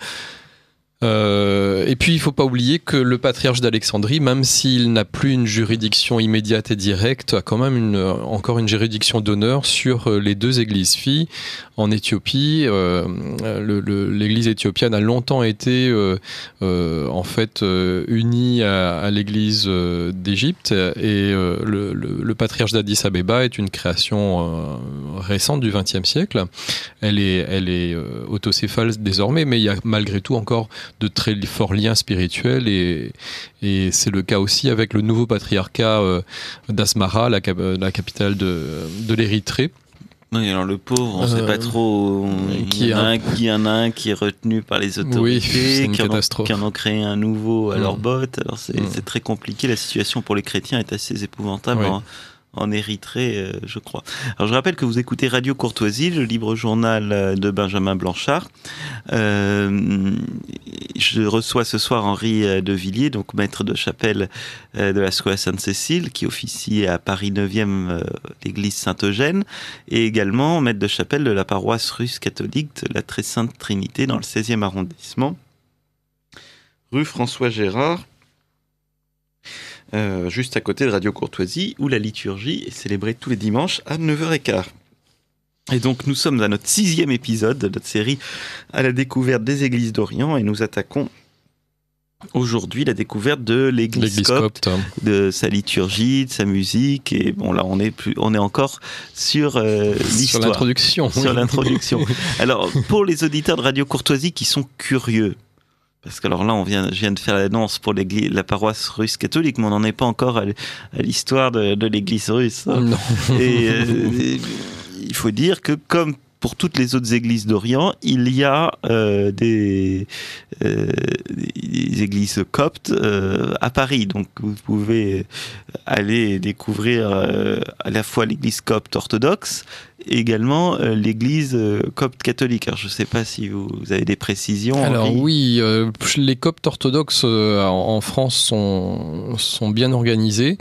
Euh, et puis, il ne faut pas oublier que le patriarche d'Alexandrie, même s'il n'a plus une juridiction immédiate et directe, a quand même une, euh, encore une juridiction d'honneur sur euh, les deux églises filles. En Éthiopie, l'église éthiopienne a longtemps été en fait unie à, l'église d'Égypte et le, patriarche d'Addis Abeba est une création récente du XXe siècle. Elle est, elle est autocéphale désormais, mais il y a malgré tout encore de très forts liens spirituels et, c'est le cas aussi avec le nouveau patriarcat euh, d'Asmara, la, capitale de, l'Érythrée. alors le pauvre, on ne sait pas trop. qui en a un... qui est retenu par les autorités, qui, en ont, créé un nouveau à leur mm. botte. Mm. c'est très compliqué. La situation pour les chrétiens est assez épouvantable en Érythrée, euh, je crois. Alors je rappelle que vous écoutez Radio Courtoisie, le libre journal euh, de Benjamin Blanchard. Euh, je reçois ce soir Henri de donc maître de chapelle de la Square Sainte-Cécile, qui officie à Paris 9e l'église Saint-Eugène, et également maître de chapelle de la paroisse russe catholique de la Très Sainte Trinité dans le 16e arrondissement, rue François Gérard euh, juste à côté de Radio Courtoisie, où la liturgie est célébrée tous les dimanches à 9h15. Et donc nous sommes à notre sixième épisode de notre série à la découverte des églises d'Orient et nous attaquons aujourd'hui la découverte de l'église hein. de sa liturgie, de sa musique et bon là on est on est encore sur euh, sur l'introduction l'introduction. Alors pour les auditeurs de Radio Courtoisie qui sont curieux parce que alors là, on vient, je viens de faire l'annonce pour l'église, la paroisse russe catholique, mais on n'en est pas encore à, l'histoire de, l'Église russe. Hein. et, euh, il faut dire que comme pour toutes les autres églises d'Orient, il y a euh, euh, des, églises coptes euh, à Paris. Donc vous pouvez aller découvrir à la fois l'église copte orthodoxe et également l'église copte catholique. Alors je ne sais pas si vous, avez des précisions. Alors oui, les coptes orthodoxes en, France sont, sont bien organisés.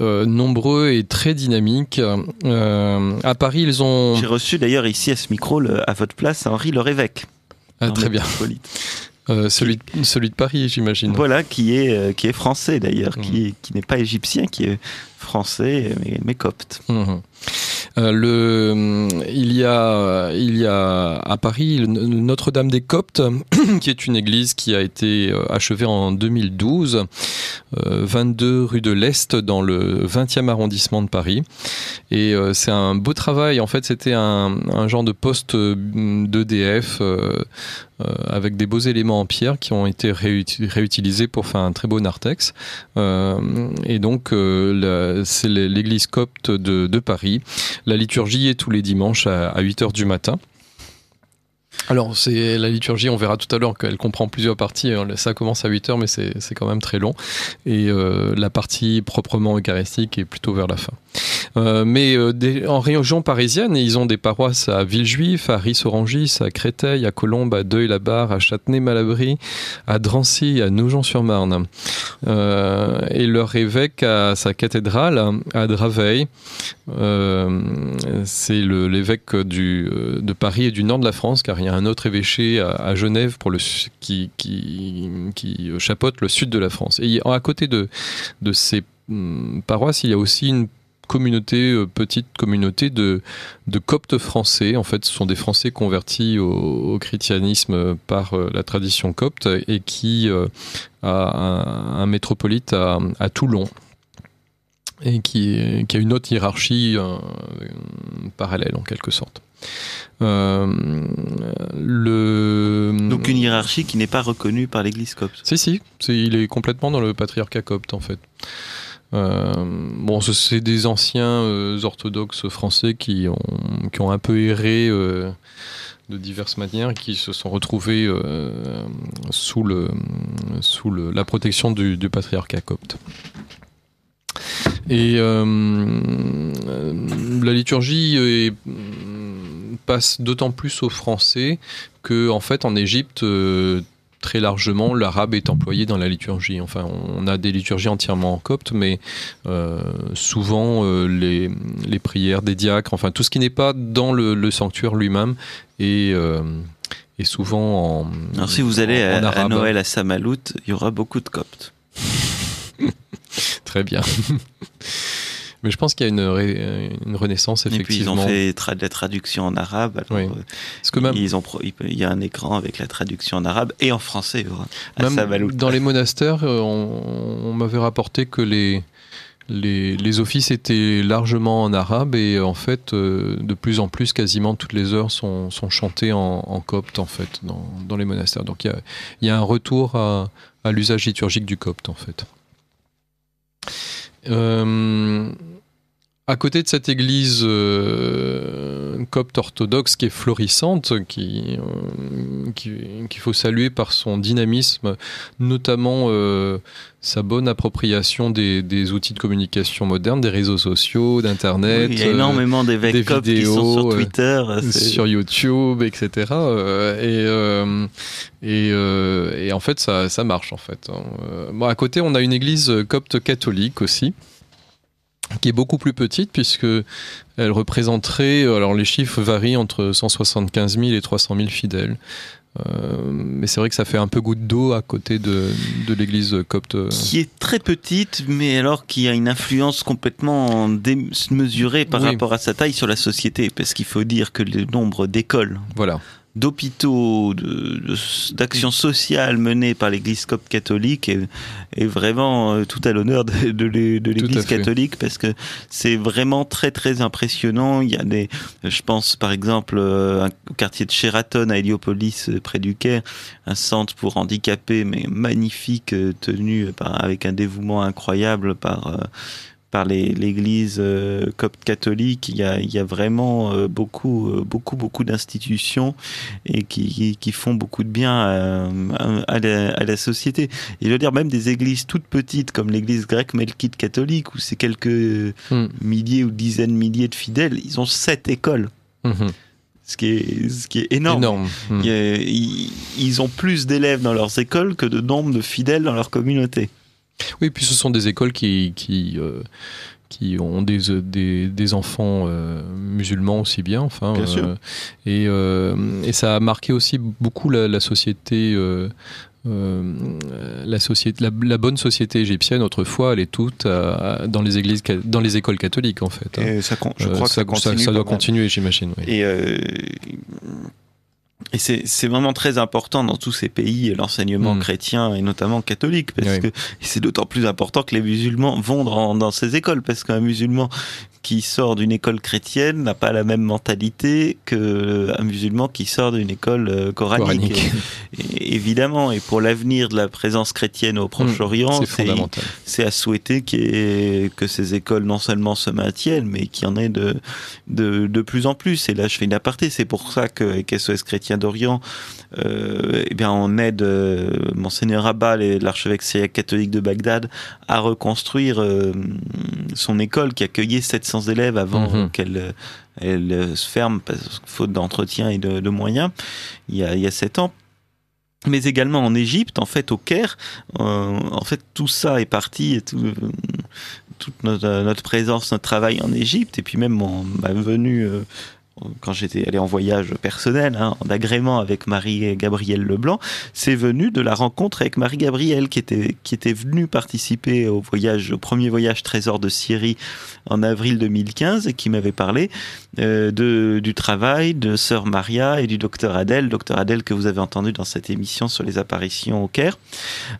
Euh, nombreux et très dynamiques. Euh, à Paris, ils ont. J'ai reçu d'ailleurs ici à ce micro, à votre place, Henri leur Ah, très bien. Euh, celui, celui de Paris, j'imagine. Voilà, qui est, qui est français d'ailleurs, qui, mhm. qui n'est pas égyptien, qui est français, mais, copte. Mhm. Euh, le, euh, il, y a, euh, il y a à Paris Notre-Dame des Coptes, qui est une église qui a été achevée en 2012, 22 rue de l'Est, dans le 20e arrondissement de Paris. Et c'est un beau travail. En fait, c'était un, un genre de poste d'EDF euh, avec des beaux éléments en pierre qui ont été réutilisés pour faire un très beau narthex. Euh, et donc, euh, c'est l'église copte de, Paris. La liturgie est tous les dimanches à, 8 h du matin. Alors, c'est la liturgie, on verra tout à l'heure qu'elle comprend plusieurs parties. Hein. Ça commence à 8 heures, mais c'est quand même très long. Et la partie proprement eucharistique est plutôt vers la fin. Euh, mais euh, en région parisienne, ils ont des paroisses à Villejuif, à Ris-Orangis, à Créteil, à Colombes, à Deuil-la-Barre, à Châtenay-Malabry, à Drancy, à Nogent-sur-Marne. Euh, et leur évêque a sa cathédrale à Draveil. c'est l'évêque de Paris et du nord de la France, car il y a un autre évêché à, Genève pour le, qui, qui, chapeaute le sud de la France. Et à côté de, de ces hum, paroisses, il y a aussi une communauté, euh, petite communauté de, coptes français. En fait, ce sont des Français convertis au, christianisme par euh, la tradition copte et qui euh, a un, métropolite à, Toulon et qui, a une autre hiérarchie parallèle en quelque sorte. le... Donc une hiérarchie qui n'est pas reconnue par l'Église copte. Si, si, il est complètement dans le patriarcat copte en fait. Euh, bon, c'est des anciens euh, orthodoxes français qui ont, qui ont un peu erré euh, de diverses manières qui se sont retrouvés sous, le, sous le, la protection du, patriarcat copte. Et la liturgie passe d'autant plus aux Français que, en fait, en Égypte, très largement, l'arabe est employé dans la liturgie. Enfin, on a des liturgies entièrement en copte, mais euh, souvent euh, les, prières des diacres, enfin tout ce qui n'est pas dans le, sanctuaire lui-même euh, est, souvent en. Alors si vous allez à, Noël à Samalout, il y aura beaucoup de coptes. très bien. Mais je pense qu'il y a une, une, renaissance, effectivement. Et puis ils ont fait de la traduction en arabe. Parce que même... ils ont Il y a un écran avec la traduction en arabe et en français. Même dans les monastères, euh, on, m'avait rapporté que les... Les, offices étaient largement en arabe et en fait, euh, de plus en plus, quasiment toutes les heures sont, sont chantées en, copte en fait dans, dans les monastères. Donc il y a, y a, un retour à, l'usage liturgique du copte en fait. Euh, à côté de cette église euh, copte orthodoxe qui est florissante, euh, qui qu'il faut saluer par son dynamisme, notamment euh, sa bonne appropriation des, outils de communication modernes, des réseaux sociaux, d'internet, il y a énormément d'évêques coptes qui sont sur Twitter, sur YouTube, etc. et et, en fait ça, marche en fait. Hein. à côté on a une église copte catholique aussi qui est beaucoup plus petite puisque elle représenterait, euh, alors les chiffres varient entre 175 000 et 300 000 fidèles. Euh, mais c'est vrai que ça fait un peu goutte d'eau à côté de, l'église copte. Euh, qui est très petite, mais alors qui a une influence complètement démesurée par rapport à sa taille sur la société, parce qu'il faut dire que le nombre d'écoles voilà d'hôpitaux, d'actions sociales menées par l'Église copte catholique est, est, vraiment euh, tout à l'honneur de, de, l'Église catholique parce que c'est vraiment très très impressionnant. Il y a des, je pense par exemple euh, un quartier de Sheraton à Héliopolis euh, près du Caire, un centre pour handicapés mais magnifique tenu avec un dévouement incroyable par par l'Église euh, copte catholique. Il y a, vraiment euh, beaucoup, euh, beaucoup, beaucoup d'institutions et qui, font beaucoup de bien à, la, société. Et je veux dire, même des églises toutes petites comme l'Église grecque melkite catholique, où c'est quelques hmm. milliers ou dizaines de milliers de fidèles, ils ont sept écoles. Mhm. ce qui est, énorme. Hmm. ils, ont plus d'élèves dans leurs écoles que de nombre de fidèles dans leur communauté. Oui, puis ce sont des écoles qui, qui, euh, qui ont des, euh, des, enfants euh, musulmans aussi bien, enfin. Et, ça a marqué aussi beaucoup la, société. la, société, la, bonne société égyptienne autrefois, elle est toute dans les églises, dans les écoles catholiques en fait. Hein. Et ça, je crois que ça, doit continuer, j'imagine. Oui. Et et c'est vraiment très important dans tous ces pays, l'enseignement mm. chrétien et notamment catholique, parce que c'est d'autant plus important que les musulmans vont dans, ces écoles, parce qu'un musulman qui sort d'une école chrétienne n'a pas la même mentalité qu'un musulman qui sort d'une école euh, coranique. évidemment, et pour l'avenir de la présence chrétienne au Proche-Orient, mm. c'est à souhaiter que ces écoles non seulement se maintiennent, mais qu'il y en ait de, de, plus en plus. Et là, je fais une aparté, c'est pour ça que SOS Chrétien d'Orient, euh, eh bien, on aide euh, Monseigneur Monseigneur Abba, l'archevêque catholique de Bagdad, à reconstruire euh, son école qui accueillait 700 élèves avant mhm. qu'elle elle se ferme, parce, faute d'entretien et de, moyens, il y a, 7 ans mais également en Égypte, en fait au Caire. en fait, tout ça est parti, et toute notre, présence, notre travail en Égypte, et puis même ma bah, venue quand j'étais allé en voyage personnel, hein, en agrément avec Marie-Gabrielle Leblanc, c'est venu de la rencontre avec Marie-Gabrielle qui était, qui était venue participer au voyage, au premier voyage Trésor de Syrie en avril 2015 et qui m'avait parlé euh, de, du travail de Sœur Maria et du docteur Adèle, docteur Adèle que vous avez entendu dans cette émission sur les apparitions au Caire,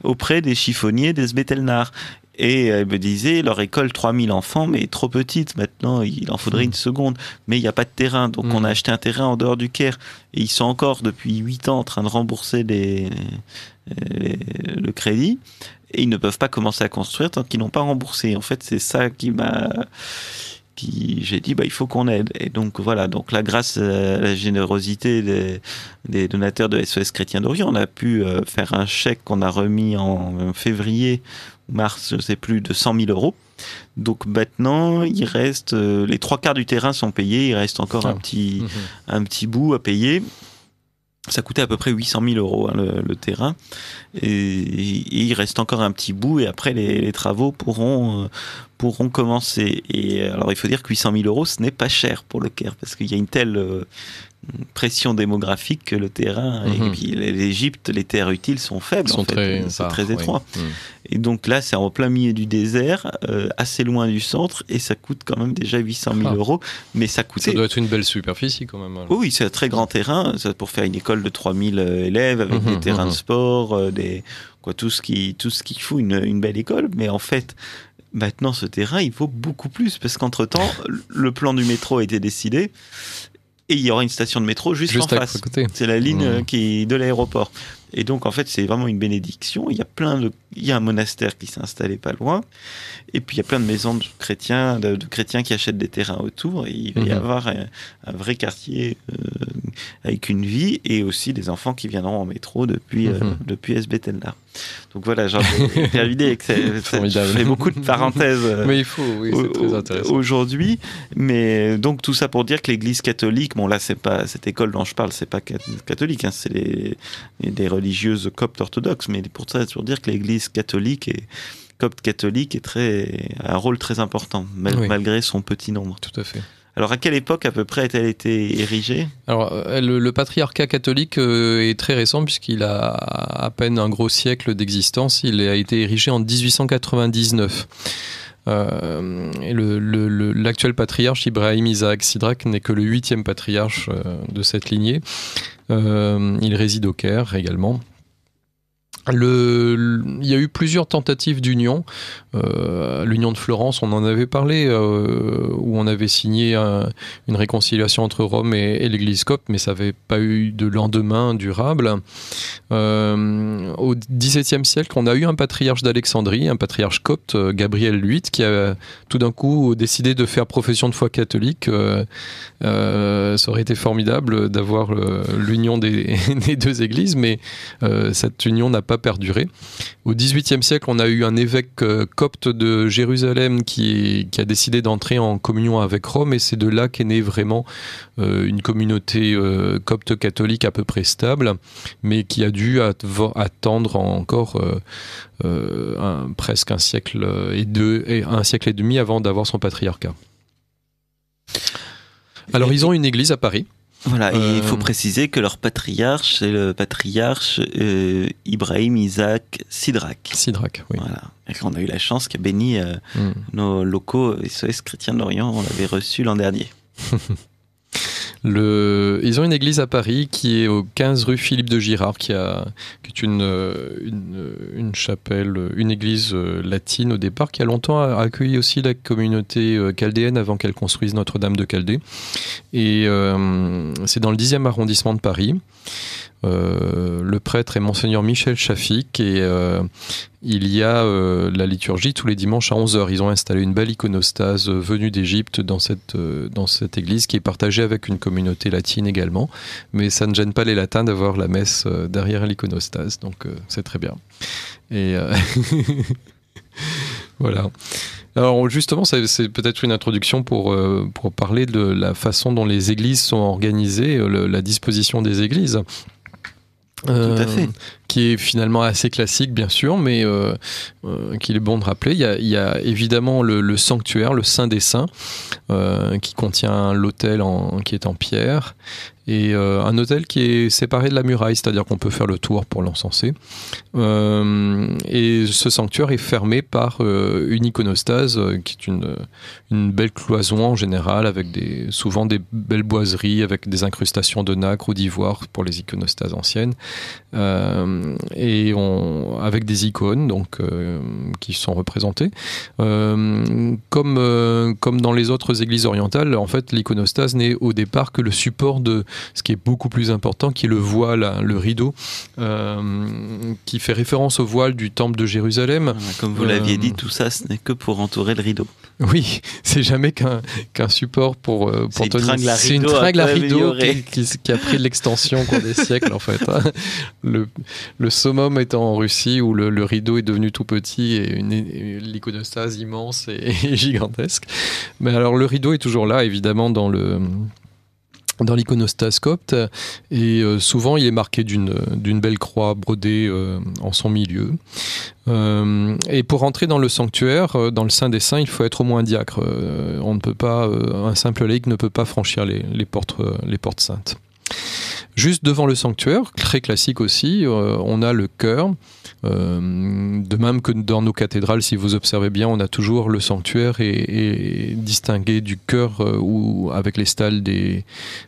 auprès des chiffonniers des Bethelnar. Et elle euh, me disait, leur école, 3000 enfants, mais trop petite maintenant, il en faudrait hmm. une seconde. Mais il n'y a pas de terrain, donc hmm. on a acheté un terrain en dehors du Caire. Et ils sont encore, depuis 8 ans, en train de rembourser euh, le crédit. Et ils ne peuvent pas commencer à construire tant qu'ils n'ont pas remboursé. En fait, c'est ça qui m'a j'ai dit bah il faut qu'on aide et donc voilà donc là grâce la générosité des, des donateurs de SOS Chrétien d'Orient on a pu euh, faire un chèque qu'on a remis en février mars, c'est plus, de 100 000 euros. Donc maintenant, il reste euh, les trois quarts du terrain sont payés, il reste encore un, ah. petit, mhm. un petit bout à payer. Ça coûtait à peu près 800 000 euros hein, le, terrain. Et, il reste encore un petit bout et après les, travaux pourront, euh, pourront commencer. Et euh, alors, il faut dire que 800 000 euros, ce n'est pas cher pour le Caire, parce qu'il y a une telle euh, pression démographique que le terrain et mhm. puis l'Égypte, les terres utiles sont faibles, sont très, c'est très étroit. Mhm. Et donc là, c'est en plein milieu du désert, euh, assez loin du centre, et ça coûte quand même déjà 800 000 ah. euros, mais ça coûte Ça doit être une belle superficie quand même. Oui, c'est un très grand terrain pour faire une école de 3000 élèves avec mhm, des terrains de sport, des quoi, tout ce qui, tout ce une belle école, mais en fait, maintenant ce terrain, il faut beaucoup plus, parce qu'entre-temps, le plan du métro a été décidé, et il y aura une station de métro juste, en face. C'est la ligne mmh. euh, qui de l'aéroport. Et donc, en fait, c'est vraiment une bénédiction. Il y a plein de, il y a un monastère qui s'est installé pas loin. Et puis, il y a plein de maisons de chrétiens, de, chrétiens qui achètent des terrains autour. il va y mhm. avoir un, vrai quartier euh, avec une vie et aussi des enfants qui viendront en métro depuis, euh, mhm. depuis euh, Donc voilà, j'ai terminé avec beaucoup de parenthèses. Euh, mais il faut, oui, c'est Aujourd'hui, mais donc tout ça pour dire que l'Église catholique, bon là c'est pas cette école dont je parle, c'est pas catholique, hein, c'est des religions religieuse copte orthodoxe, mais pour ça, pour dire que l'Église catholique et copte catholique est très a un rôle très important malgré son petit nombre. Tout à fait. Alors à quelle époque à peu près a-t-elle été érigée Alors euh, le, patriarcat catholique euh, est très récent puisqu'il a à peine un gros siècle d'existence. Il a été érigé en 1899. Euh, l'actuel patriarche Ibrahim Isaac Sidrak n'est que le huitième patriarche de cette lignée. Euh, il réside au Caire également. Le, il y a eu plusieurs tentatives d'union. Euh, l'union de Florence, on en avait parlé, euh, où on avait signé une réconciliation entre Rome et, l'Église copte, mais ça n'avait pas eu de lendemain durable. Euh, au XVIIe siècle, on a eu un patriarche d'Alexandrie, un patriarche copte, Gabriel VIII, qui a tout d'un coup décidé de faire profession de foi catholique. ça aurait été formidable d'avoir l'union des, deux églises, mais cette union n'a pas perdurer. Au XVIIIe siècle, on a eu un évêque euh, copte de Jérusalem qui, a décidé d'entrer en communion avec Rome, et c'est de là qu'est née vraiment euh, une communauté euh, copte catholique à peu près stable, mais qui a dû attendre encore presque un siècle et un siècle et demi avant d'avoir son patriarcat. Alors, ils ont une église à Paris. Voilà, et il faut euh, préciser que leur patriarche, c'est le patriarche euh, Ibrahim Isaac Sidrak. Sidrak, oui. Voilà. Et on a eu la chance qu'a béni euh, hmm. nos locaux SOS Chrétiens d'Orient, on l'avait reçu l'an dernier. Ils ont une église à Paris qui est au 15 rue Philippe de Girard, qui, a... est une, chapelle, une église euh, latine au départ, qui a longtemps accueilli aussi la communauté euh, chaldéenne avant qu'elle construise Notre-Dame de Chaldée. Et euh, c'est dans le 10e arrondissement de Paris. Euh, le prêtre est monseigneur Michel Chafik et euh, il y a euh, la liturgie tous les dimanches à 11h. Ils ont installé une belle iconostase venue d'Égypte dans cette, dans cette église qui est partagée avec une communauté latine également. Mais ça ne gêne pas les latins d'avoir la messe derrière l'iconostase, donc c'est très bien. Et voilà. Alors justement, c'est peut-être une introduction euh, pour, parler de la façon dont les églises sont organisées, euh, la disposition des églises. Euh, qui est finalement assez classique, bien sûr, mais qu'il est bon de rappeler. Il y a, évidemment le, le, sanctuaire, le Saint des Saints, qui contient l'autel qui est en pierre, et euh, un hôtel qui est séparé de la muraille, c'est-à-dire qu'on peut faire le tour pour l'encenser. Euh, et ce sanctuaire est fermé par euh, une iconostase qui est une, une belle cloison en général, avec des, souvent des belles boiseries, avec des incrustations de nacre ou d'ivoire pour les iconostases anciennes, et on, avec des icônes donc qui sont représentées. comme, comme dans les autres églises orientales, en fait, l'iconostase n'est au départ que le support de, ce qui est beaucoup plus important, qui est le voile, le rideau, euh, qui fait référence au voile du temple de Jérusalem. Comme vous l'aviez dit, euh, tout ça, ce n'est que pour entourer le rideau. Oui, c'est jamais qu'un support pour, euh, C'est une tringle à rideau, qui, a pris l'extension au des siècles, en fait. Hein. Le, le summum étant en Russie, où le, rideau est devenu tout petit et l'iconostase immense et gigantesque. Mais alors, le rideau est toujours là, évidemment, dans le dans l'iconostascope euh, et euh, souvent il est marqué d'une euh, belle croix brodée en son milieu. et pour entrer dans le sanctuaire, dans le Saint des Saints, il faut être au moins diacre. on ne peut pas, un simple laïc ne peut pas franchir les, portes les portes saintes. Juste devant le sanctuaire, très classique aussi, on a le chœur euh, de même que dans nos cathédrales, si vous observez bien, on a toujours le sanctuaire et, distingué du chœur euh, ou avec les stalles des,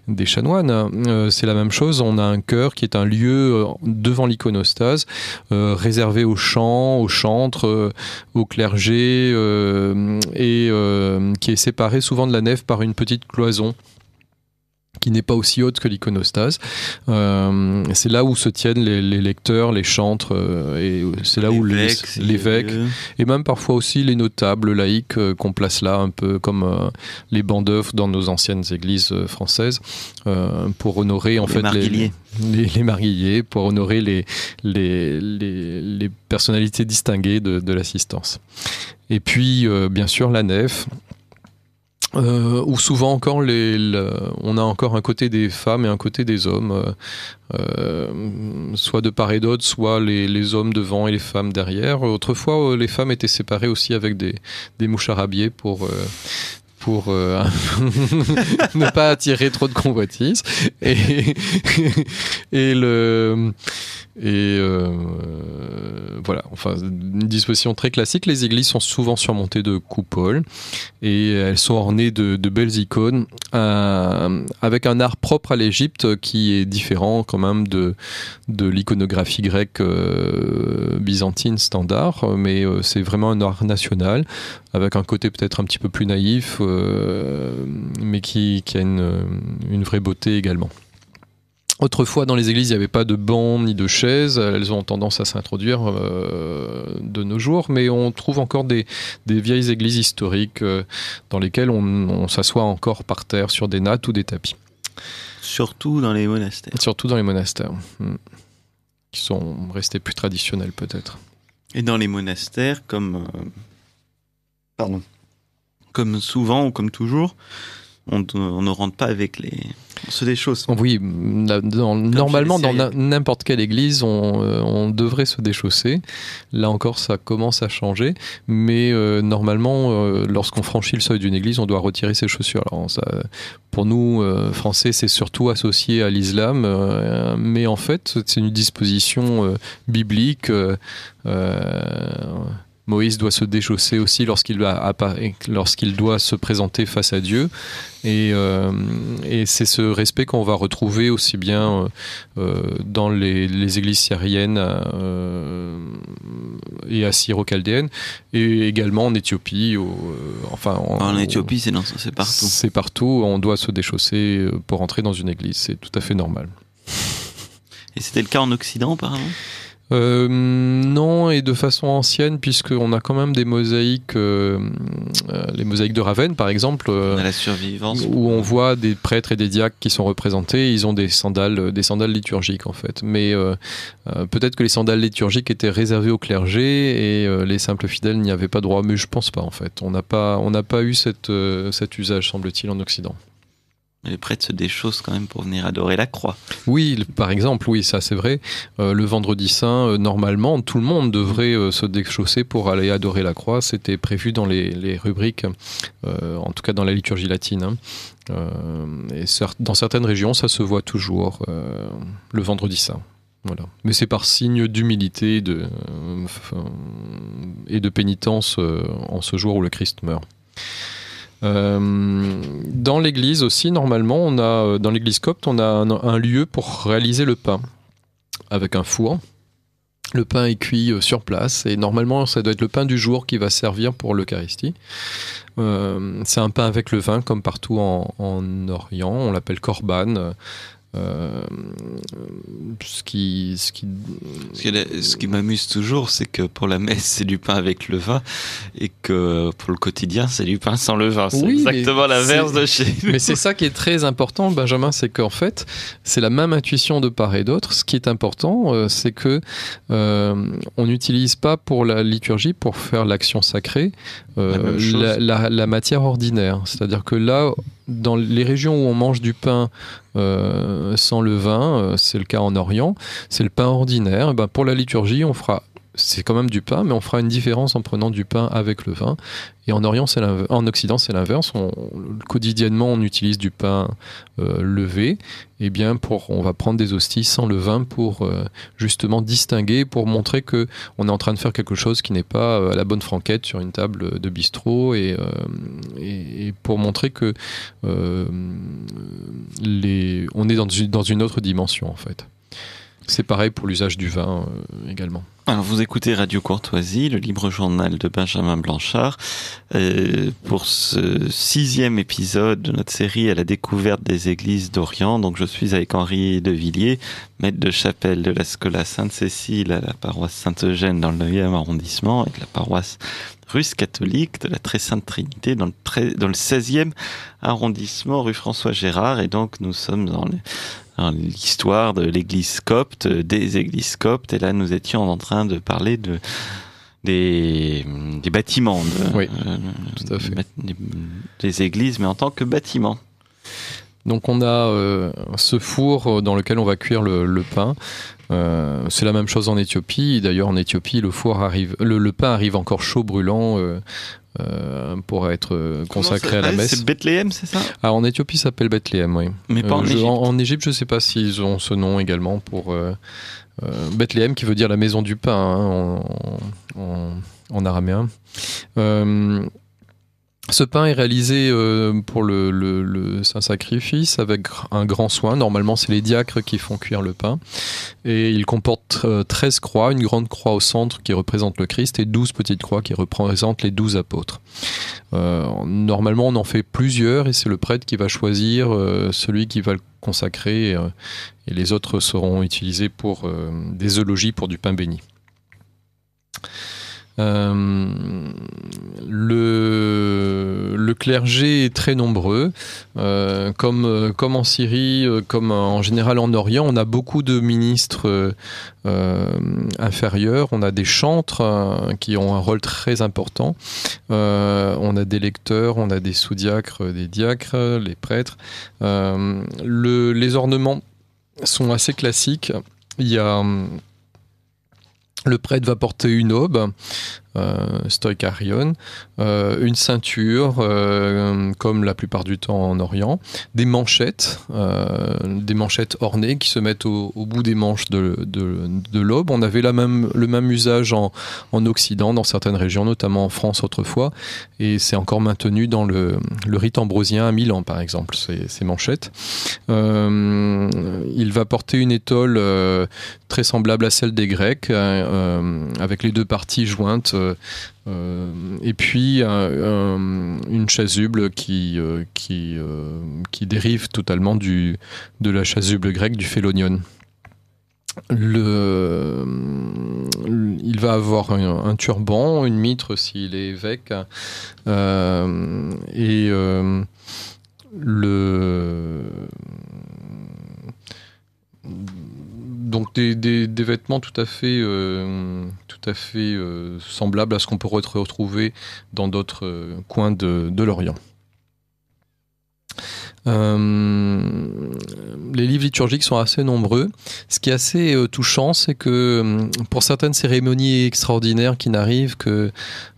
des chanoines. Euh, c'est la même chose. On a un chœur qui est un lieu devant l'iconostase réservé aux chants, aux chantres, aux clergés et qui est séparé souvent de la nef par une petite cloison qui n'est pas aussi haute que l'iconostase. Euh, c'est là où se tiennent les, lecteurs, les chantres, euh, et c'est là où l'évêque, et même parfois aussi les notables laïcs euh, qu'on place là, un peu comme les bancs d'œufs dans nos anciennes églises françaises, pour honorer en les fait marguilliers. les, les, pour honorer les, les, personnalités distinguées de, l'assistance. Et puis, bien sûr, la nef, euh, ou souvent encore les, on a encore un côté des femmes et un côté des hommes, euh, euh, soit de part et d'autre, soit les, hommes devant et les femmes derrière. Autrefois, les femmes étaient séparées aussi avec des, des moucharabiers pour, pour euh, ne pas attirer trop de convoitises. Et, et le. Et euh, voilà, enfin, une disposition très classique. Les églises sont souvent surmontées de coupoles et elles sont ornées de, belles icônes euh, avec un art propre à l'Égypte qui est différent quand même de, de l'iconographie grecque byzantine standard, mais c'est vraiment un art national avec un côté peut-être un petit peu plus naïf, euh, mais qui, a une, vraie beauté également. Autrefois, dans les églises, il n'y avait pas de bancs ni de chaises. Elles ont tendance à s'introduire euh, de nos jours, mais on trouve encore des, vieilles églises historiques euh, dans lesquelles on, s'assoit encore par terre sur des nattes ou des tapis. Surtout dans les monastères. Surtout dans les monastères, hmm. qui sont restés plus traditionnels peut-être. Et dans les monastères, comme Pardon. Comme souvent ou comme toujours, on, ne rentre pas avec les On se déchausse. Oui, normalement, dans n'importe quelle église, euh, on, devrait se déchausser. Là encore, ça commence à changer, mais euh, normalement, euh, lorsqu'on franchit le seuil d'une église, on doit retirer ses chaussures. Alors, ça, pour nous, Français, c'est surtout associé à l'islam, mais en fait, c'est une disposition biblique. Moïse doit se déchausser aussi lorsqu'il doit se présenter face à Dieu. Euh, et, c'est ce respect qu'on va retrouver aussi bien euh, euh, dans les, églises syriennes et assyro-chaldéennes, et également en Éthiopie. enfin, en, en Éthiopie, c'est partout. C'est partout, on doit se déchausser pour entrer dans une église, c'est tout à fait normal. Et c'était le cas en Occident, apparemment euh, non, et de façon ancienne, puisqu'on a quand même des mosaïques, euh, euh, les mosaïques de Ravenne par exemple, où on voit des prêtres et des diacres qui sont représentés, ils ont des sandales, des sandales liturgiques en fait. Mais peut-être que les sandales liturgiques étaient réservées au clergé et les simples fidèles n'y avaient pas droit, mais je pense pas en fait. On n'a pas, on n'a pas eu cet usage, semble-t-il, en Occident les prêtres se déchaussent quand même pour venir adorer la croix. Oui, par exemple, oui, ça c'est vrai. Euh, le vendredi saint, euh, normalement, tout le monde devrait euh, se déchausser pour aller adorer la croix. C'était prévu dans les, rubriques, en tout cas dans la liturgie latine. Hein. et dans certaines régions, ça se voit toujours le vendredi saint. Voilà. Mais c'est par signe d'humilité de, et de pénitence en ce jour où le Christ meurt. Euh, dans l'église aussi, normalement, on a, euh, dans l'église copte, on a un, lieu pour réaliser le pain avec un four. Le pain est cuit euh, sur place et normalement, ça doit être le pain du jour qui va servir pour l'Eucharistie. c'est un pain avec le vin, comme partout en, Orient. On l'appelle corban. Euh, ce qui, ce qui, ce qui m'amuse toujours, c'est que pour la messe, c'est du pain avec le vin, et que pour le quotidien, c'est du pain sans le vin. C'est exactement l'inverse de chez nous. Mais c'est ça qui est très important, Benjamin, c'est qu'en fait, c'est la même intuition de part et d'autre. Ce qui est important, euh, c'est que euh, on n'utilise pas pour la liturgie, pour faire l'action sacrée, la, la matière ordinaire. C'est-à-dire que là, dans les régions où on mange du pain sans euh, sans levain, euh, c'est le cas en Orient, c'est le pain ordinaire. Eh ben, pour la liturgie, on fera c'est quand même du pain, mais on fera une différence en prenant du pain avec le vin. Et en, Orient, en Occident, c'est l'inverse. quotidiennement, on utilise du pain euh, levé. Et eh bien, pour, on va prendre des hosties sans le vin pour euh, justement distinguer, pour montrer que on est en train de faire quelque chose qui n'est pas euh, à la bonne franquette sur une table de bistrot, et, pour montrer que on est dans, dans, une autre dimension en fait. C'est pareil pour l'usage du vin également. Alors vous écoutez Radio Courtoisie, le libre journal de Benjamin Blanchard, euh, pour ce sixième épisode de notre série à la découverte des églises d'Orient. Donc je suis avec Henri de Villiers, maître de chapelle de la Scola Sainte-Cécile à la paroisse Saint-Eugène dans le 9e arrondissement, de la paroisse russe catholique de la Très Sainte Trinité dans le, 16e arrondissement rue François Gérard. Et donc nous sommes dans les Hein, l'histoire de l'église copte, euh, des églises coptes, et là nous étions en train de parler de des, bâtiments, oui, euh, tout à fait. Des, églises, mais en tant que bâtiment. Donc on a euh, ce four dans lequel on va cuire le, pain. c'est la même chose en Éthiopie. D'ailleurs, en Éthiopie, le four arrive, le, pain arrive encore chaud, brûlant, euh, pour être euh, consacré à la messe. C'est Bethléem, c'est ça ah, En Éthiopie, ça s'appelle Bethléem, oui. Mais pas en euh, Égypte. en, Égypte, je ne sais pas s'ils ont ce nom également pour Bethléem, qui veut dire la maison du pain hein, en, en, en, araméen. Ce pain est réalisé euh, pour le, Saint-Sacrifice avec un grand soin. Normalement, c'est les diacres qui font cuire le pain. Et il comporte 13 euh, croix, une grande croix au centre qui représente le Christ et 12 petites croix qui représentent les 12 apôtres. Euh, normalement, on en fait plusieurs et c'est le prêtre qui va choisir celui qui va le consacrer et les autres seront utilisés pour des eulogies pour du pain béni. Euh, le, le, clergé est très nombreux. Euh, comme, en Syrie, euh, comme en général en Orient, on a beaucoup de ministres inférieurs. On a des chantres qui ont un rôle très important. on a des lecteurs, on a des sous-diacres, des diacres, les prêtres. les ornements sont assez classiques. Il y a le prêtre va porter une aube euh, stoïcarion euh, une ceinture, euh, comme la plupart du temps en Orient, des manchettes, des manchettes ornées qui se mettent au, bout des manches de, l'aube. On avait même, le même usage en, Occident, dans certaines régions, notamment en France autrefois, et c'est encore maintenu dans le, rite ambrosien à Milan, par exemple, ces, manchettes. il va porter une étole très semblable à celle des Grecs, avec les deux parties jointes euh, euh, et puis euh, une chasuble qui, qui, qui dérive totalement du, de la chasuble grecque du Félonion. il va avoir un, turban, une mitre s'il est évêque, et le donc des, vêtements tout à fait à fait euh, semblable à ce qu'on peut retrouver dans d'autres euh, coins de, l'Orient. Euh, les livres liturgiques sont assez nombreux. Ce qui est assez touchant, c'est que pour certaines cérémonies extraordinaires qui n'arrivent que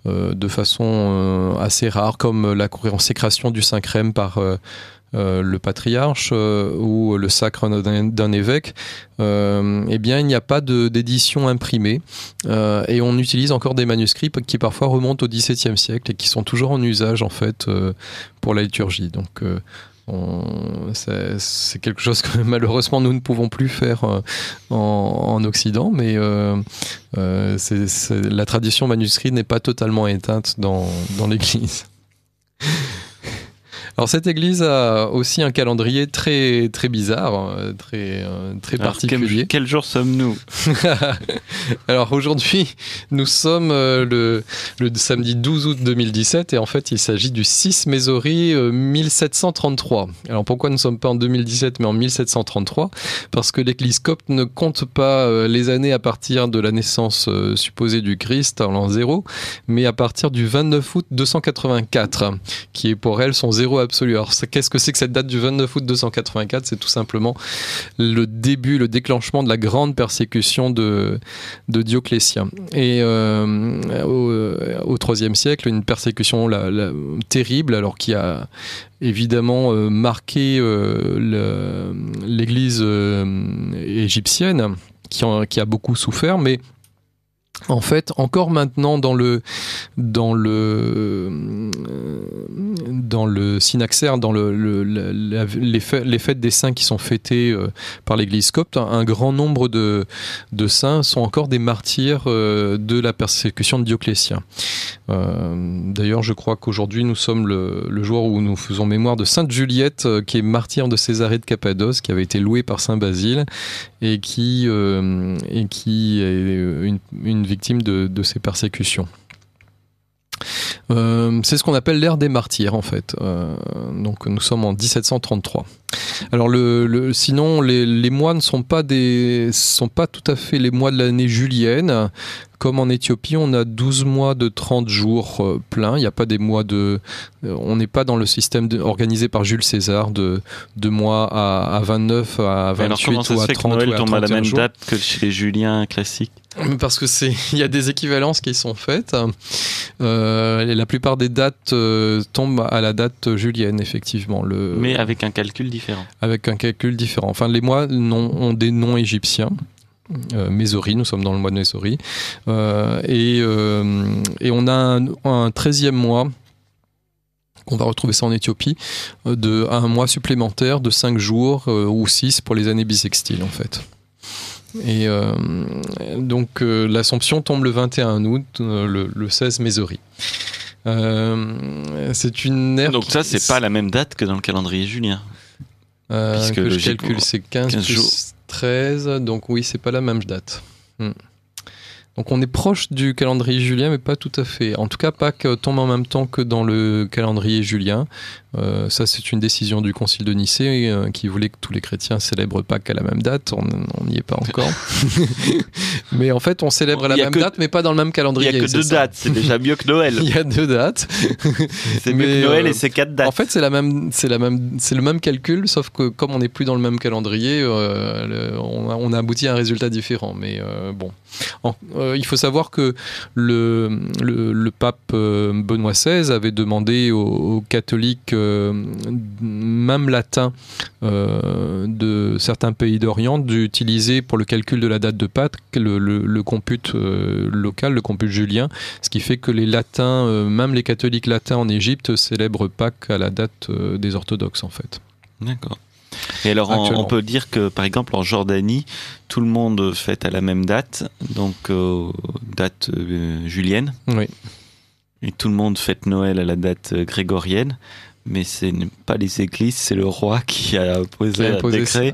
de façon assez rare, comme la consécration du Saint-Crème par euh, le patriarche euh, ou le sacre d'un évêque, euh, eh bien, il n'y a pas d'édition imprimée et on utilise encore des manuscrits qui parfois remontent au XVIIe siècle et qui sont toujours en usage en fait pour la liturgie. Donc c'est quelque chose que malheureusement nous ne pouvons plus faire en, Occident, mais la tradition manuscrite n'est pas totalement éteinte dans l'Église. Alors cette église a aussi un calendrier très très bizarre, euh, très euh, très particulier. Quel, jour sommes-nous Alors aujourd'hui, nous sommes euh, le, le, samedi 12 août 2017 et en fait, il s'agit du 6 Mésori 1733. Alors pourquoi ne sommes pas en 2017 mais en 1733 Parce que l'église copte ne compte pas les années à partir de la naissance supposée du Christ en l'an 0, mais à partir du 29 août 284 qui est pour elle son zéro absolu. Alors, qu'est-ce que c'est que cette date du 29 août 284 C'est tout simplement le début, le déclenchement de la grande persécution de, de Dioclétien. Et euh, au, euh, IIIe siècle, une persécution la, terrible, alors qui a évidemment euh, marqué l'Église égyptienne, qui, qui a beaucoup souffert, mais en fait, encore maintenant dans le dans le dans le synaxaire, dans le, les, fêtes, des saints qui sont fêtées euh, par l'Église copte, un, grand nombre de, saints sont encore des martyrs euh, de la persécution de Dioclétien. Euh, d'ailleurs, je crois qu'aujourd'hui nous sommes le, jour où nous faisons mémoire de Sainte Juliette, qui est martyr de Césarée de Cappadoce, qui avait été louée par Saint Basile et qui et qui est une, une victimes de, ces persécutions. Euh, c'est ce qu'on appelle l'ère des martyrs en fait. Euh, donc nous sommes en 1733. Alors le, sinon les, mois ne sont pas des sont pas tout à fait les mois de l'année julienne comme en Éthiopie, on a 12 mois de 30 jours euh, pleins. Il n'y a pas des mois de. Euh, on n'est pas dans le système organisé par Jules César de, 2 mois à, à 29, à 28 alors ça ou à 30 Noël à tombe à la même date que chez Julien classique parce que c'est, il y a des équivalences qui sont faites. Euh, la plupart des dates tombent à la date julienne, effectivement. Le... Mais avec un calcul différent. Avec un calcul différent. Enfin, les mois ont des noms égyptiens euh, nous sommes dans le mois de Mesori. Euh, euh, et, on a un, treizième 13 mois, on va retrouver ça en Éthiopie, euh, de, un mois supplémentaire de 5 jours ou 6 pour les années bissextiles en fait. Et donc l'Assomption tombe le 21 août, le, 16 Mésori. c'est une Donc, ça, c'est pas la même date que dans le calendrier julien. Euh, que je calcule, c'est 15 jours. 13, donc oui, c'est pas la même date. Hmm. Donc on est proche du calendrier julien, mais pas tout à fait. En tout cas, Pâques tombe en même temps que dans le calendrier julien. Euh, ça, c'est une décision du Concile de Nicée euh, qui voulait que tous les chrétiens célèbrent Pâques à la même date. On n'y est pas encore. mais en fait, on célèbre à la même date, mais pas dans le même calendrier. Il n'y a que deux dates, c'est déjà mieux que Noël. Il y a deux dates. c'est mieux que Noël euh, et c'est quatre dates. En fait, c'est la même, c'est la même, c'est le même calcul, sauf que comme on n'est plus dans le même calendrier, on, a, abouti à un résultat différent. Mais bon. Euh, il faut savoir que le, pape euh, Benoît XVI avait demandé aux, catholiques, euh, même latins, de certains pays d'Orient, d'utiliser pour le calcul de la date de Pâques le, le compute local, le compute julien, ce qui fait que les latins, même les catholiques latins en Égypte, célèbrent Pâques à la date des orthodoxes en fait. D'accord. Et alors, on, peut dire que, par exemple, en Jordanie, tout le monde fête à la même date, donc euh, date euh, julienne. Et tout le monde fête Noël à la date euh, grégorienne mais ce n'est pas les églises, c'est le roi qui a imposé le décret,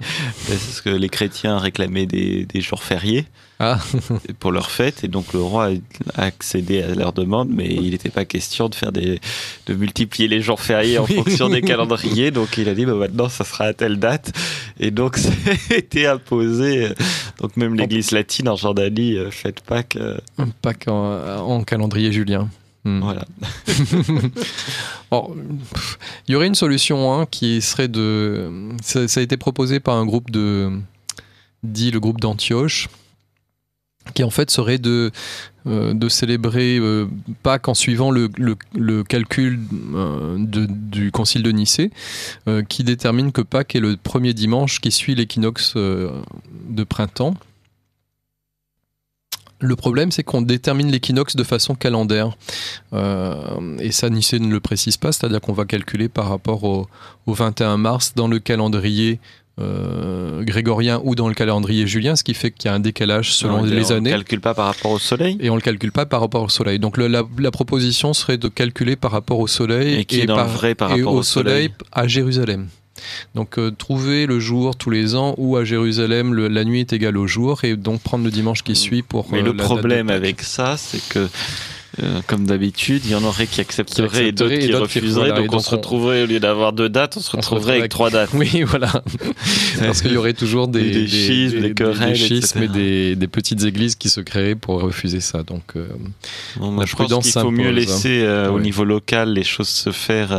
parce que les chrétiens réclamaient des, des jours fériés ah. pour leurs fêtes, et donc le roi a accédé à leur demande, mais il n'était pas question de faire des, de multiplier les jours fériés en fonction des calendriers, donc il a dit bah, maintenant ça sera à telle date, et donc été imposé. Donc même l'église latine en Jordanie euh, fête Pâques. Euh, Pâques en calendrier julien. Hmm. Voilà. il y aurait une solution hein, qui serait de. Ça, a été proposé par un groupe de. dit le groupe d'Antioche, qui en fait serait de, euh, de célébrer euh, Pâques en suivant le, calcul euh, du Concile de Nicée, qui détermine que Pâques est le premier dimanche qui suit l'équinoxe de printemps. Le problème, c'est qu'on détermine l'équinoxe de façon calendaire. Euh, et ça, Nicée ne le précise pas, c'est-à-dire qu'on va calculer par rapport au, 21 mars dans le calendrier euh, grégorien ou dans le calendrier julien, ce qui fait qu'il y a un décalage selon les années. On ne calcule pas par rapport au soleil Et on ne le calcule pas par rapport au soleil. Donc la, proposition serait de calculer par rapport au soleil et, qui vrai par rapport au soleil à Jérusalem. Donc euh, trouver le jour tous les ans où à Jérusalem la nuit est égale au jour et donc prendre le dimanche qui suit pour. Mais euh, le problème avec ça, c'est que euh, comme d'habitude, il y en aurait qui accepteraient, et d'autres qui refuseraient. donc, on se retrouverait, au lieu d'avoir deux dates, on se retrouverait avec trois dates. Oui, voilà. Parce qu'il y aurait toujours des, des, schismes, des, et des, petites églises qui se créeraient pour refuser ça. Donc, euh, je pense qu'il faut mieux hein. laisser au niveau local les choses se faire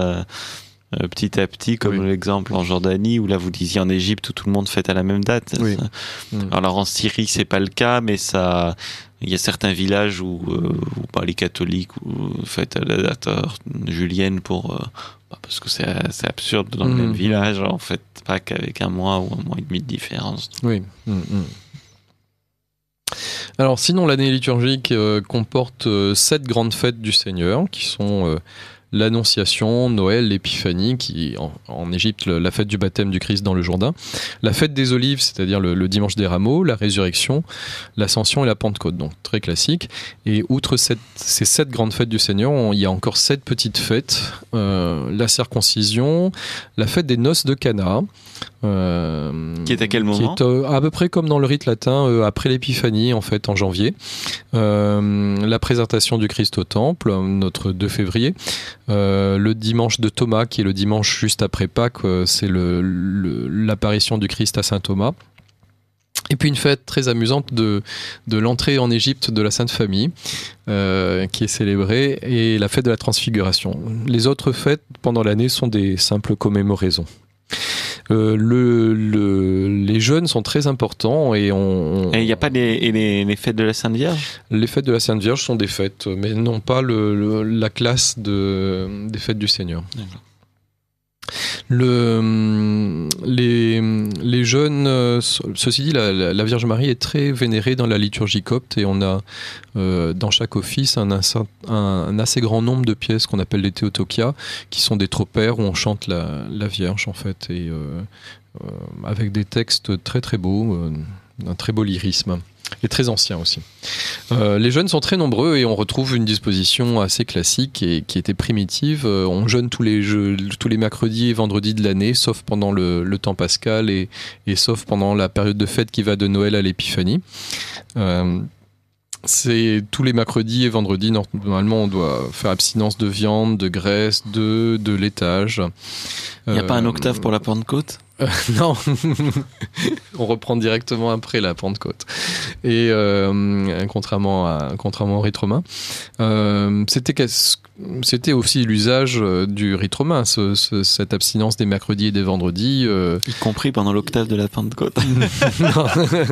euh, petit à petit, comme l'exemple en Jordanie, où là vous disiez en Égypte tout le monde fête à la même date. Mm. Alors en Syrie, c'est pas le cas, mais ça, il y a certains villages où, euh, les catholiques euh, fêtent à la date julienne pour. Bah, parce que c'est absurde dans le même mm. village, en fait, pas qu'avec un mois ou un mois et demi de différence. Oui. Mm, alors sinon, l'année liturgique comporte sept grandes fêtes du Seigneur, qui sont l'Annonciation, Noël, l'Épiphanie, qui en, Égypte la fête du baptême du Christ dans le Jourdain, la fête des Olives, c'est-à-dire le, dimanche des rameaux, la résurrection, l'Ascension et la Pentecôte. Donc très classique. Et outre ces sept grandes fêtes du Seigneur, il y a encore sept petites fêtes euh, la circoncision, la fête des noces de Cana, euh, qui est à quel moment à peu près comme dans le rite latin, euh, après l'épiphanie, en fait, en janvier. Euh, la présentation du Christ au temple, notre 2 février. le dimanche de Thomas, qui est le dimanche juste après Pâques, c'est l'apparition du Christ à Saint Thomas. Et puis une fête très amusante de, de l'entrée en Égypte de la Sainte Famille, qui est célébrée, et la fête de la Transfiguration. Les autres fêtes pendant l'année sont des simples commémoraisons. Euh, le, les jeunes sont très importants et on. Et il n'y a pas les, les, fêtes de la Sainte Vierge Les fêtes de la Sainte Vierge sont des fêtes, mais non pas la classe des fêtes du Seigneur. D'accord les, jeunes, euh, ceci dit, la, Vierge Marie est très vénérée dans la liturgie copte et on a euh, dans chaque office un, assez grand nombre de pièces qu'on appelle les Théotokia qui sont des tropères où on chante la, Vierge en fait, et euh, avec des textes très très beaux, un très beau lyrisme et très ancien aussi. Euh, les jeunes sont très nombreux et on retrouve une disposition assez classique et qui était primitive. Euh, on jeûne tous les, tous les mercredis et vendredis de l'année, sauf pendant le, temps pascal et, et, sauf pendant la période de fête qui va de Noël à l'Épiphanie. Euh, c'est tous les mercredis et vendredis, normalement, on doit faire abstinence de viande, de graisse, de, de laitage. Il n'y a pas un octave pour la Pentecôte euh, non, on reprend directement après la Pentecôte. Et euh, contrairement, à, contrairement au rite romain, euh, c'était aussi l'usage du rite romain, cette abstinence des mercredis et des vendredis. Y compris pendant l'octave de la Pentecôte.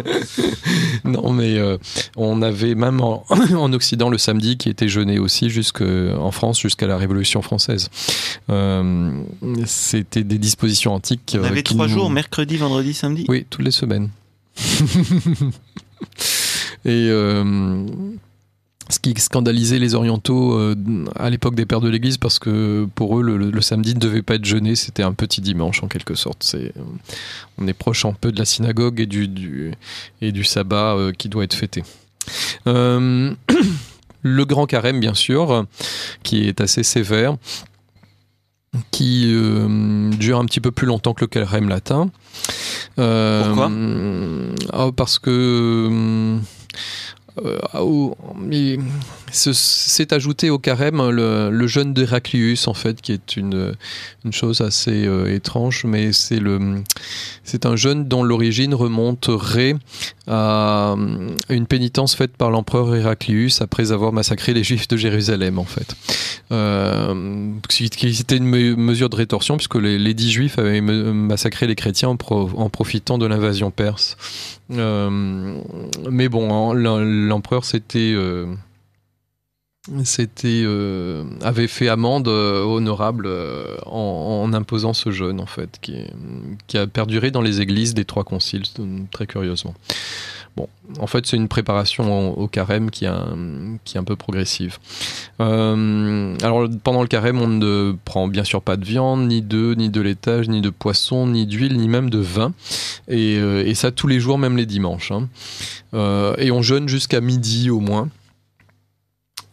non. mais on avait même en, Occident le samedi qui était jeûné aussi jusque, en France jusqu'à la Révolution française. c'était des dispositions antiques trois jours, mercredi, vendredi, samedi Oui, toutes les semaines. Et euh, ce qui scandalisait les orientaux euh, à l'époque des pères de l'Église, parce que pour eux, le, samedi ne devait pas être jeûné, c'était un petit dimanche en quelque sorte. C'est, euh, on est proche un peu de la synagogue et du, du et du sabbat qui doit être fêté. le grand carême, bien sûr, qui est assez sévère qui euh, dure un petit peu plus longtemps que le calrem latin. Euh, Pourquoi oh, Parce que euh, euh, c'est ajouté au carême hein, le, jeune jeûne d'Héraclius, en fait, qui est une, chose assez euh, étrange, mais c'est, un jeûne dont l'origine remonterait à euh, une pénitence faite par l'empereur Héraclius après avoir massacré les Juifs de Jérusalem, en fait. c'était une mesure de rétorsion, puisque les, dix Juifs avaient massacré les chrétiens en profitant de l'invasion perse. Euh, mais bon, hein, l'empereur c'était c'était euh, euh, avait fait amende honorable en, imposant ce jeûne en fait qui, qui, a perduré dans les églises des trois conciles très curieusement Bon, en fait, c'est une préparation au, carême qui est un, peu progressive. Euh, alors, pendant le carême, on ne prend bien sûr pas de viande, ni d'œufs, ni de laitage, ni de poisson, ni d'huile, ni même de vin. Et, euh, ça tous les jours, même les dimanches. Hein. Euh, et on jeûne jusqu'à midi au moins.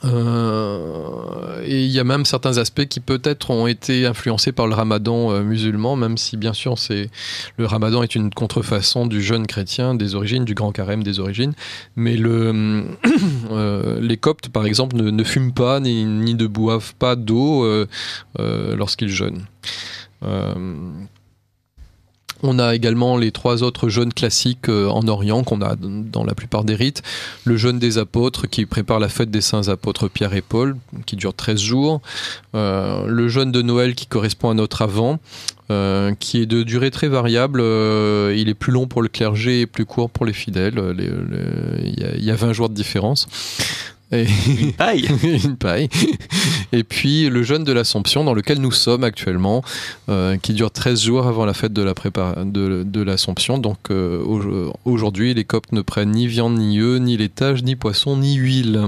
Euh, et il y a même certains aspects qui peut-être ont été influencés par le ramadan euh, musulman, même si bien sûr c'est le ramadan est une contrefaçon du jeune chrétien des origines, du grand carême des origines. Mais euh, les coptes, par exemple, ne, fument pas ni, ne boivent pas d'eau lorsqu'ils jeûnent. On a également les trois autres jeûnes classiques euh, en Orient qu'on a dans la plupart des rites. Le jeûne des apôtres qui prépare la fête des saints apôtres Pierre et Paul, qui dure 13 jours. Euh, le jeûne de Noël qui correspond à notre avant, euh, qui est de durée très variable. il est plus long pour le clergé et plus court pour les fidèles. Il y, y, a 20 jours de différence une paille. une paille. Et puis le jeûne de l'Assomption dans lequel nous sommes actuellement, euh, qui dure 13 jours avant la fête de l'Assomption. Donc euh, aujourd'hui, les Coptes ne prennent ni viande, ni œufs, ni laitage, ni poisson, ni huile.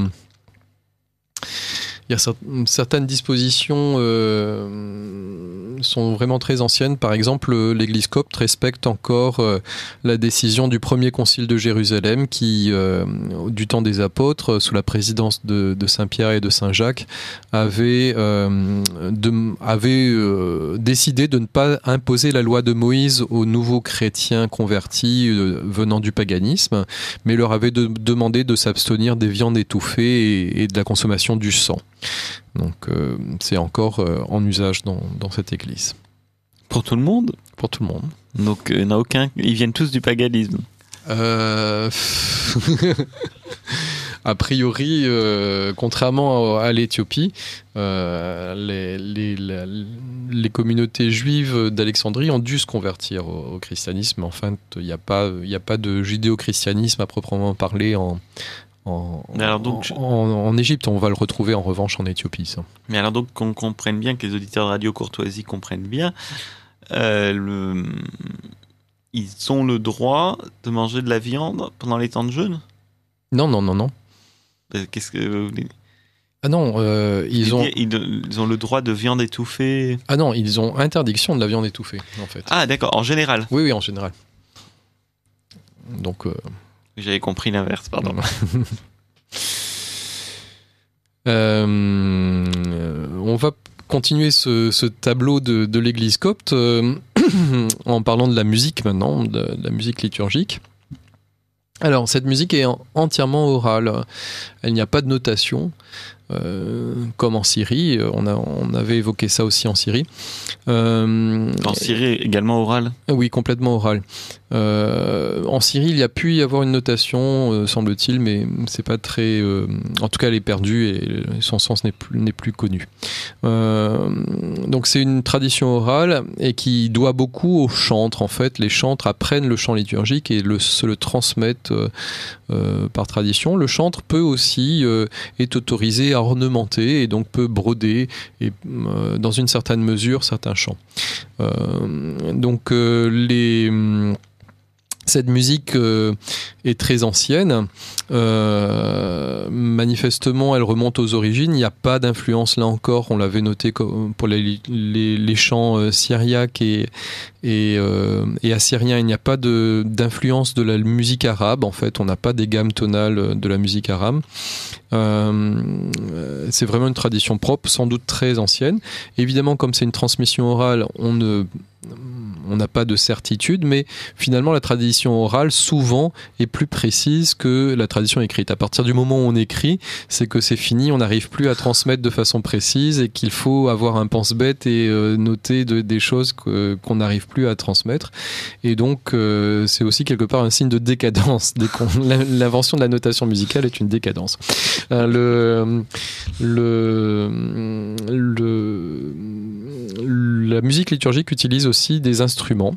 Il y a certaines dispositions euh, sont vraiment très anciennes. Par exemple, euh, l'Église copte respecte encore euh, la décision du premier concile de Jérusalem qui, du temps des apôtres, sous la présidence de, Saint Pierre et de Saint Jacques, avait, décidé de ne pas imposer la loi de Moïse aux nouveaux chrétiens convertis venant du paganisme, mais leur avait demandé de s'abstenir des viandes étouffées et de la consommation du sang. Donc euh, c'est encore euh, en usage dans, cette église. Pour tout le monde Pour tout le monde. Donc euh, aucun, ils viennent tous du paganisme a priori, contrairement à, l'Éthiopie, les, communautés juives d'Alexandrie ont dû se convertir au, christianisme. En fait, il n'y a, pas, a pas de judéo-christianisme à proprement parler en, en, alors donc, en, Égypte. On va le retrouver en revanche en Éthiopie. Mais alors donc qu'on comprenne bien, que les auditeurs de Radio Courtoisie comprennent bien, euh, ils ont le droit de manger de la viande pendant les temps de jeûne Non, non, non, non. Euh, qu'est-ce que vous ah non, euh, ils ont... ils ont le droit de viande étouffée. Ah non, ils ont interdiction de la viande étouffée, en fait. Ah d'accord, en général. Oui, oui, en général. Donc, j'avais compris l'inverse, pardon. Euh, on va continuer ce, tableau de, l'Église copte euh, en parlant de la musique maintenant, de, la musique liturgique. Alors, cette musique est entièrement orale. Elle n'y a pas de notation, euh, comme en Syrie. On, avait évoqué ça aussi en Syrie. en Syrie, également orale Oui, complètement orale. Euh, en Syrie, il y a pu y avoir une notation, euh, semble-t-il, mais c'est pas très. Euh, en tout cas, elle est perdue et son sens n'est plus, connu. donc, c'est une tradition orale et qui doit beaucoup aux chantres. En fait, les chantres apprennent le chant liturgique et se le transmettent par tradition. Le chantre peut aussi être autorisé à ornementer et donc peut broder et dans une certaine mesure certains chants. donc, les cette musique euh, est très ancienne. Euh, manifestement, elle remonte aux origines. Il n'y a pas d'influence, là encore, on l'avait noté pour les, chants euh, syriaques et, et, assyriens. Il n'y a pas d'influence de, la musique arabe, en fait. On n'a pas des gammes tonales de la musique arabe. c'est vraiment une tradition propre, sans doute très ancienne. Évidemment, comme c'est une transmission orale, on ne on n'a pas de certitude, mais finalement la tradition orale souvent est plus précise que la tradition écrite. À partir du moment où on écrit, c'est que c'est fini, on n'arrive plus à transmettre de façon précise et qu'il faut avoir un pense-bête et euh, noter des choses qu'on n'arrive plus à transmettre. Et donc euh, c'est aussi quelque part un signe de décadence. L'invention de la notation musicale est une décadence. Euh, le, le, le la musique liturgique utilise aussi des instruments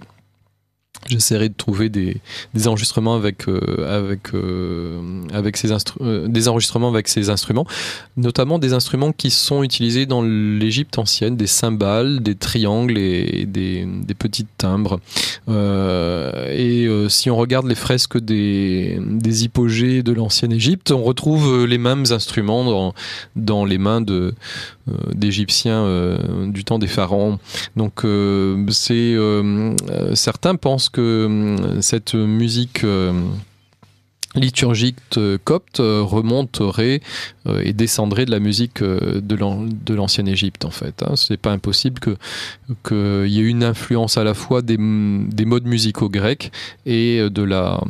J'essaierai de trouver des, des enregistrements avec euh, avec euh, avec ces euh, des enregistrements avec ces instruments, notamment des instruments qui sont utilisés dans l'Égypte ancienne, des cymbales, des triangles et des, petites timbres. et si on regarde les fresques des, des hypogées de l'ancienne Égypte, on retrouve les mêmes instruments dans, dans les mains de d'Égyptiens du temps des pharaons. Donc c'est certains pensent que hum, cette musique hum, liturgique euh, copte euh, remonterait euh, et descendrait de la musique de l'ancienne Égypte en fait. Hein. C'est pas impossible que qu'il y ait une influence à la fois des, modes musicaux grecs et hum, de la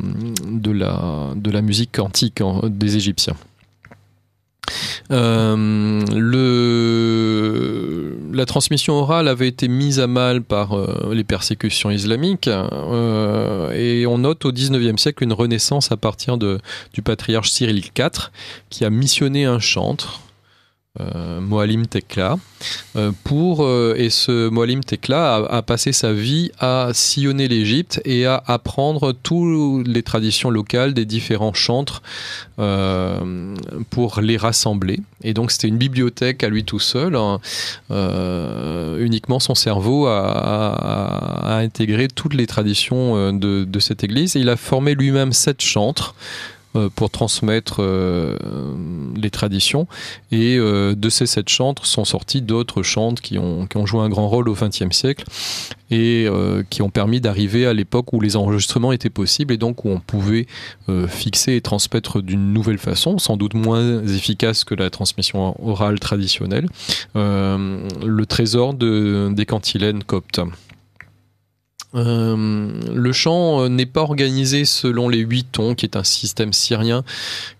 de la musique antique des Égyptiens. Euh, la transmission orale avait été mise à mal par euh, les persécutions islamiques euh, et on note au XIXe siècle une renaissance à partir de, du patriarche Cyril IV qui a missionné un chantre euh, Moalim Tekla, euh, pour, euh, et ce Moalim Tekla a, passé sa vie à sillonner l'Égypte et à apprendre toutes les traditions locales des différents chantres pour les rassembler. Et donc c'était une bibliothèque à lui tout seul. Hein. uniquement son cerveau a, intégré toutes les traditions de, cette église. Et il a formé lui-même sept chantres. Euh, pour transmettre euh, les traditions. Et euh, de ces sept chantres sont sortis d'autres chantres qui ont, joué un grand rôle au XXe siècle et qui ont permis d'arriver à l'époque où les enregistrements étaient possibles et donc où on pouvait fixer et transmettre d'une nouvelle façon, sans doute moins efficace que la transmission orale traditionnelle, le trésor des cantilènes coptes. Euh, le chant euh, n'est pas organisé selon les huit tons, qui est un système syrien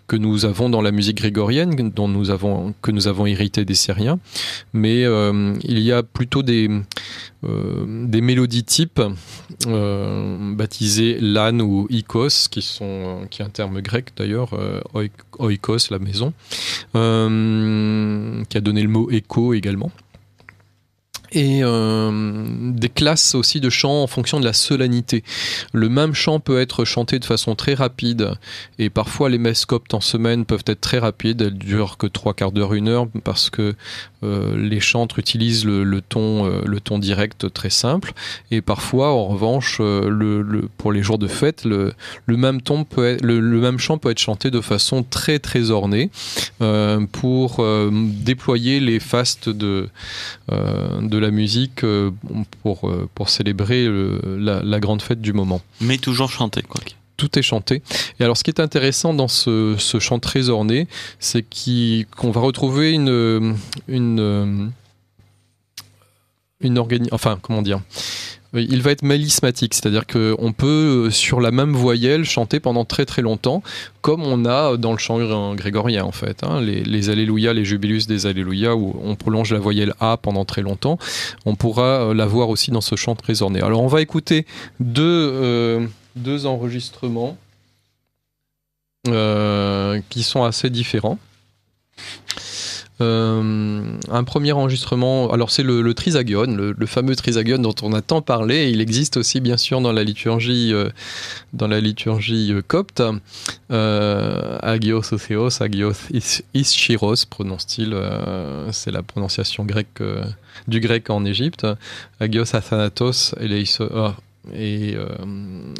que nous avons dans la musique grégorienne, dont nous avons, que nous avons hérité des Syriens, mais euh, il y a plutôt des, des mélodies types baptisées lan ou ikos, qui, sont, qui est un terme grec d'ailleurs, oikos, la maison, qui a donné le mot écho également et euh, des classes aussi de chants en fonction de la solennité. Le même chant peut être chanté de façon très rapide et parfois les messes coptes en semaine peuvent être très rapides, elles durent que trois quarts d'heure, une heure parce que euh, les chantres utilisent le, ton, euh, le ton direct très simple et parfois en revanche le, pour les jours de fête le, même ton peut être, le, même chant peut être chanté de façon très très ornée pour déployer les fastes de de la musique euh, pour, euh, pour célébrer euh, la, grande fête du moment. Mais toujours chanté, quoi. Tout est chanté. Et alors, ce qui est intéressant dans ce, ce chant très orné, c'est qu'on va retrouver une, une, une organi enfin, comment dire il va être mélismatique, c'est-à-dire qu'on peut, euh, sur la même voyelle, chanter pendant très très longtemps, comme on a dans le chant grégorien en fait. Hein. les, Alléluia, les Jubilus des Alléluia, où on prolonge la voyelle A pendant très longtemps, on pourra euh, la voir aussi dans ce chant orné. Alors on va écouter deux, euh, deux enregistrements qui sont assez différents. Euh, un premier enregistrement, alors c'est le, trisagion, le, fameux trisagion dont on a tant parlé. Il existe aussi bien sûr dans la liturgie, euh, dans la liturgie euh, copte. agios Otheos, Agios Ischiros, prononce-t-il. c'est la prononciation grecque du grec en Égypte. Agios Athanatos, Eleisos, et euh,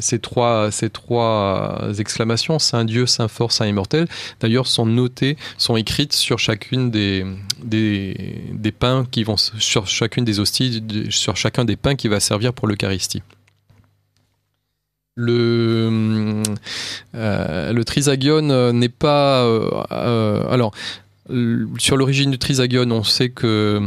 ces, trois, ces trois exclamations, Saint Dieu, Saint Fort, Saint Immortel, d'ailleurs, sont notées, sont écrites sur chacune des, des, pains qui vont, sur chacune des hosties, sur chacun des pains qui va servir pour l'Eucharistie. Le, euh, trisagion euh, n'est pas. alors, sur l'origine du trisagion, on sait que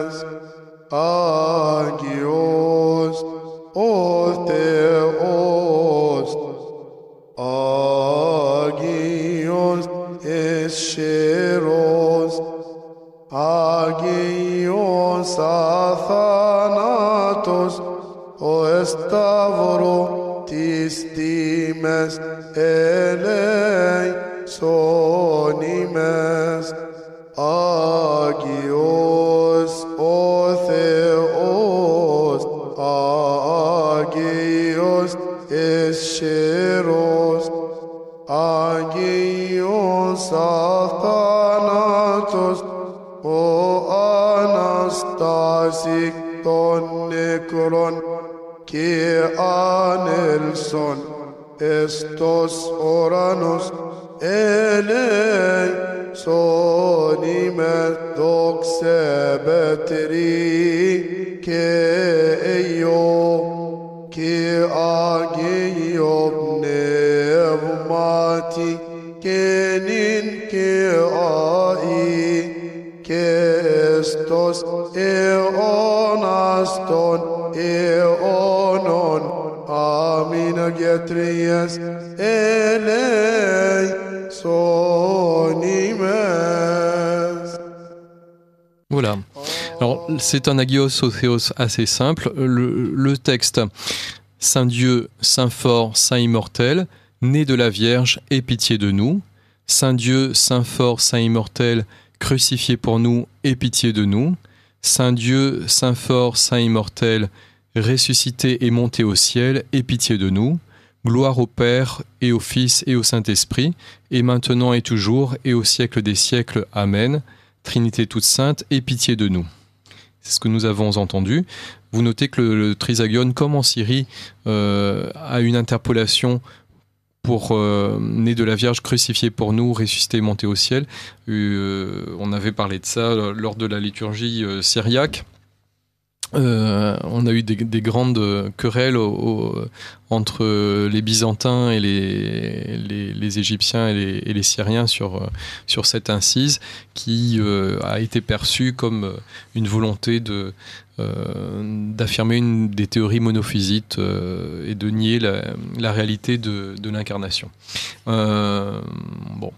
eley sonimas agios o theos agios esheros agios o Εστός ουρανός ελέησον ημερ δόξε πετρί και Ιώβ και Αγίω πνεύματι και νυν και αΐ και εστός αιώνας των αιώνας Voilà. Alors, c'est un agios au assez simple. Le, le texte Saint Dieu, Saint fort, Saint immortel, né de la Vierge, aie pitié de nous. Saint Dieu, Saint fort, Saint immortel, crucifié pour nous, aie pitié de nous. Saint Dieu, Saint fort, Saint immortel, ressuscité et monté au ciel, aie pitié de nous. Gloire au Père et au Fils et au Saint-Esprit, et maintenant et toujours, et au siècle des siècles. Amen. Trinité toute sainte, aie pitié de nous. C'est ce que nous avons entendu. Vous notez que le, Trisagion, comme en Syrie, euh, a une interpolation pour euh, né de la Vierge crucifiée pour nous, ressuscité et monté au ciel. Euh, on avait parlé de ça lors de la liturgie syriaque. Euh, on a eu des, grandes querelles entre les Byzantins et les, Égyptiens et les, Syriens sur, sur cette incise qui euh, a été perçue comme une volonté de, euh, d'affirmer une des théories monophysites et de nier la, réalité de, de l'incarnation. bon.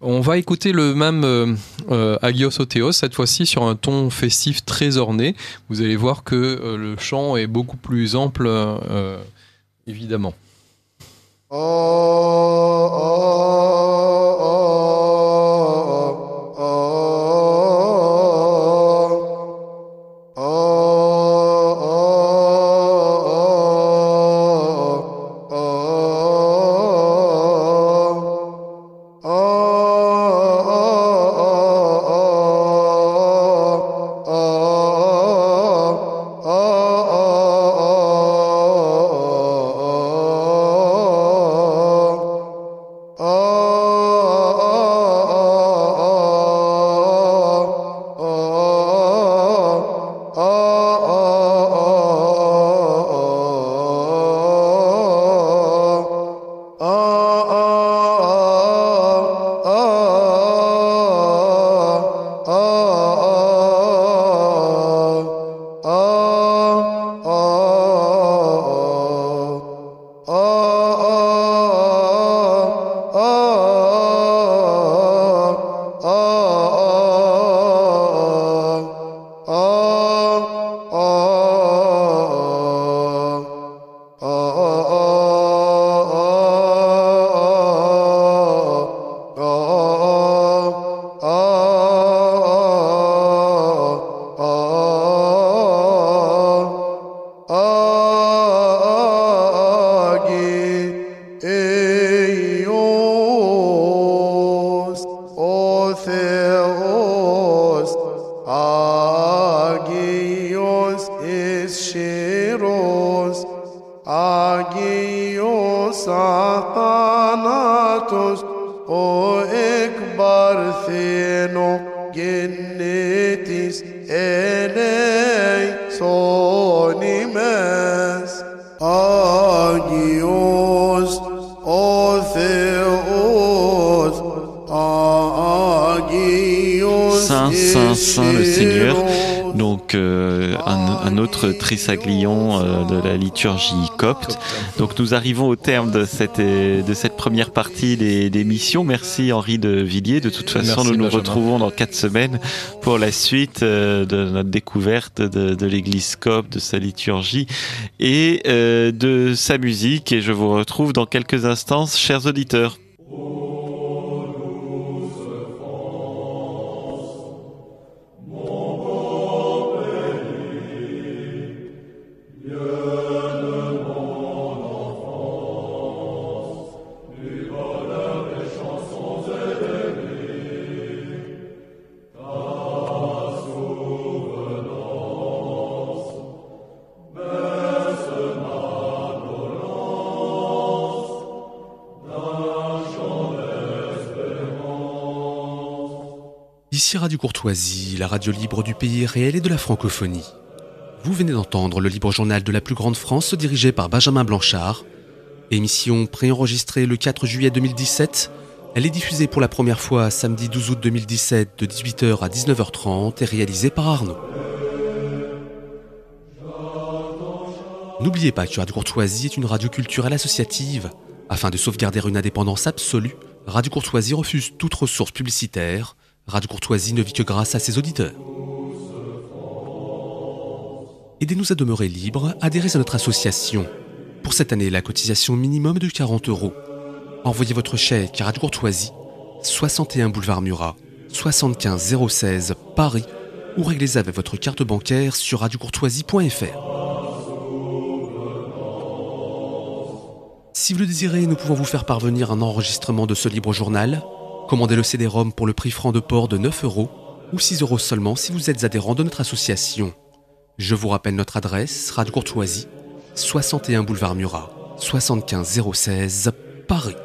On va écouter le même euh, euh, Agios Oteos, cette fois-ci sur un ton festif très orné. Vous allez voir que euh, le chant est beaucoup plus ample, évidemment. Oh, oh, oh, تست او اكبر ثينو جنتيس الي سونيمس اجيوس او ثيوس اجيوس Saint, Saint, Saint le Seigneur. Donc, euh, Euh, un, autre trisaglion euh, de la liturgie copte. Donc nous arrivons au terme de cette, euh, de cette première partie des, missions. Merci Henri de Villiers. De toute façon, nous nous retrouvons dans quatre semaines pour la suite de notre découverte de, de l'Église copte, de sa liturgie et de sa musique. Et je vous retrouve dans quelques instants, chers auditeurs. Radio Courtoisie, la radio libre du pays réel et de la francophonie. Vous venez d'entendre le libre journal de la plus grande France dirigé par Benjamin Blanchard. Émission préenregistrée le 4 juillet 2017, elle est diffusée pour la première fois samedi 12 août 2017 de 18h à 19h30 et réalisée par Arnaud. N'oubliez pas que Radio Courtoisie est une radio culturelle associative. Afin de sauvegarder une indépendance absolue, Radio Courtoisie refuse toute ressource publicitaire Radio Courtoisie ne vit que grâce à ses auditeurs. Aidez-nous à demeurer libres, adhérez à notre association. Pour cette année, la cotisation minimum de 40 euros. Envoyez votre chèque à Radio Courtoisie, 61 boulevard Murat, 75 016 Paris, ou réglez avec votre carte bancaire sur radiocourtoisie.fr. Si vous le désirez, nous pouvons vous faire parvenir un enregistrement de ce libre journal Commandez le CD-ROM pour le prix franc de port de 9 euros ou 6 euros seulement si vous êtes adhérent de notre association. Je vous rappelle notre adresse, Radio Courtoisie, 61 boulevard Murat, 75016, Paris.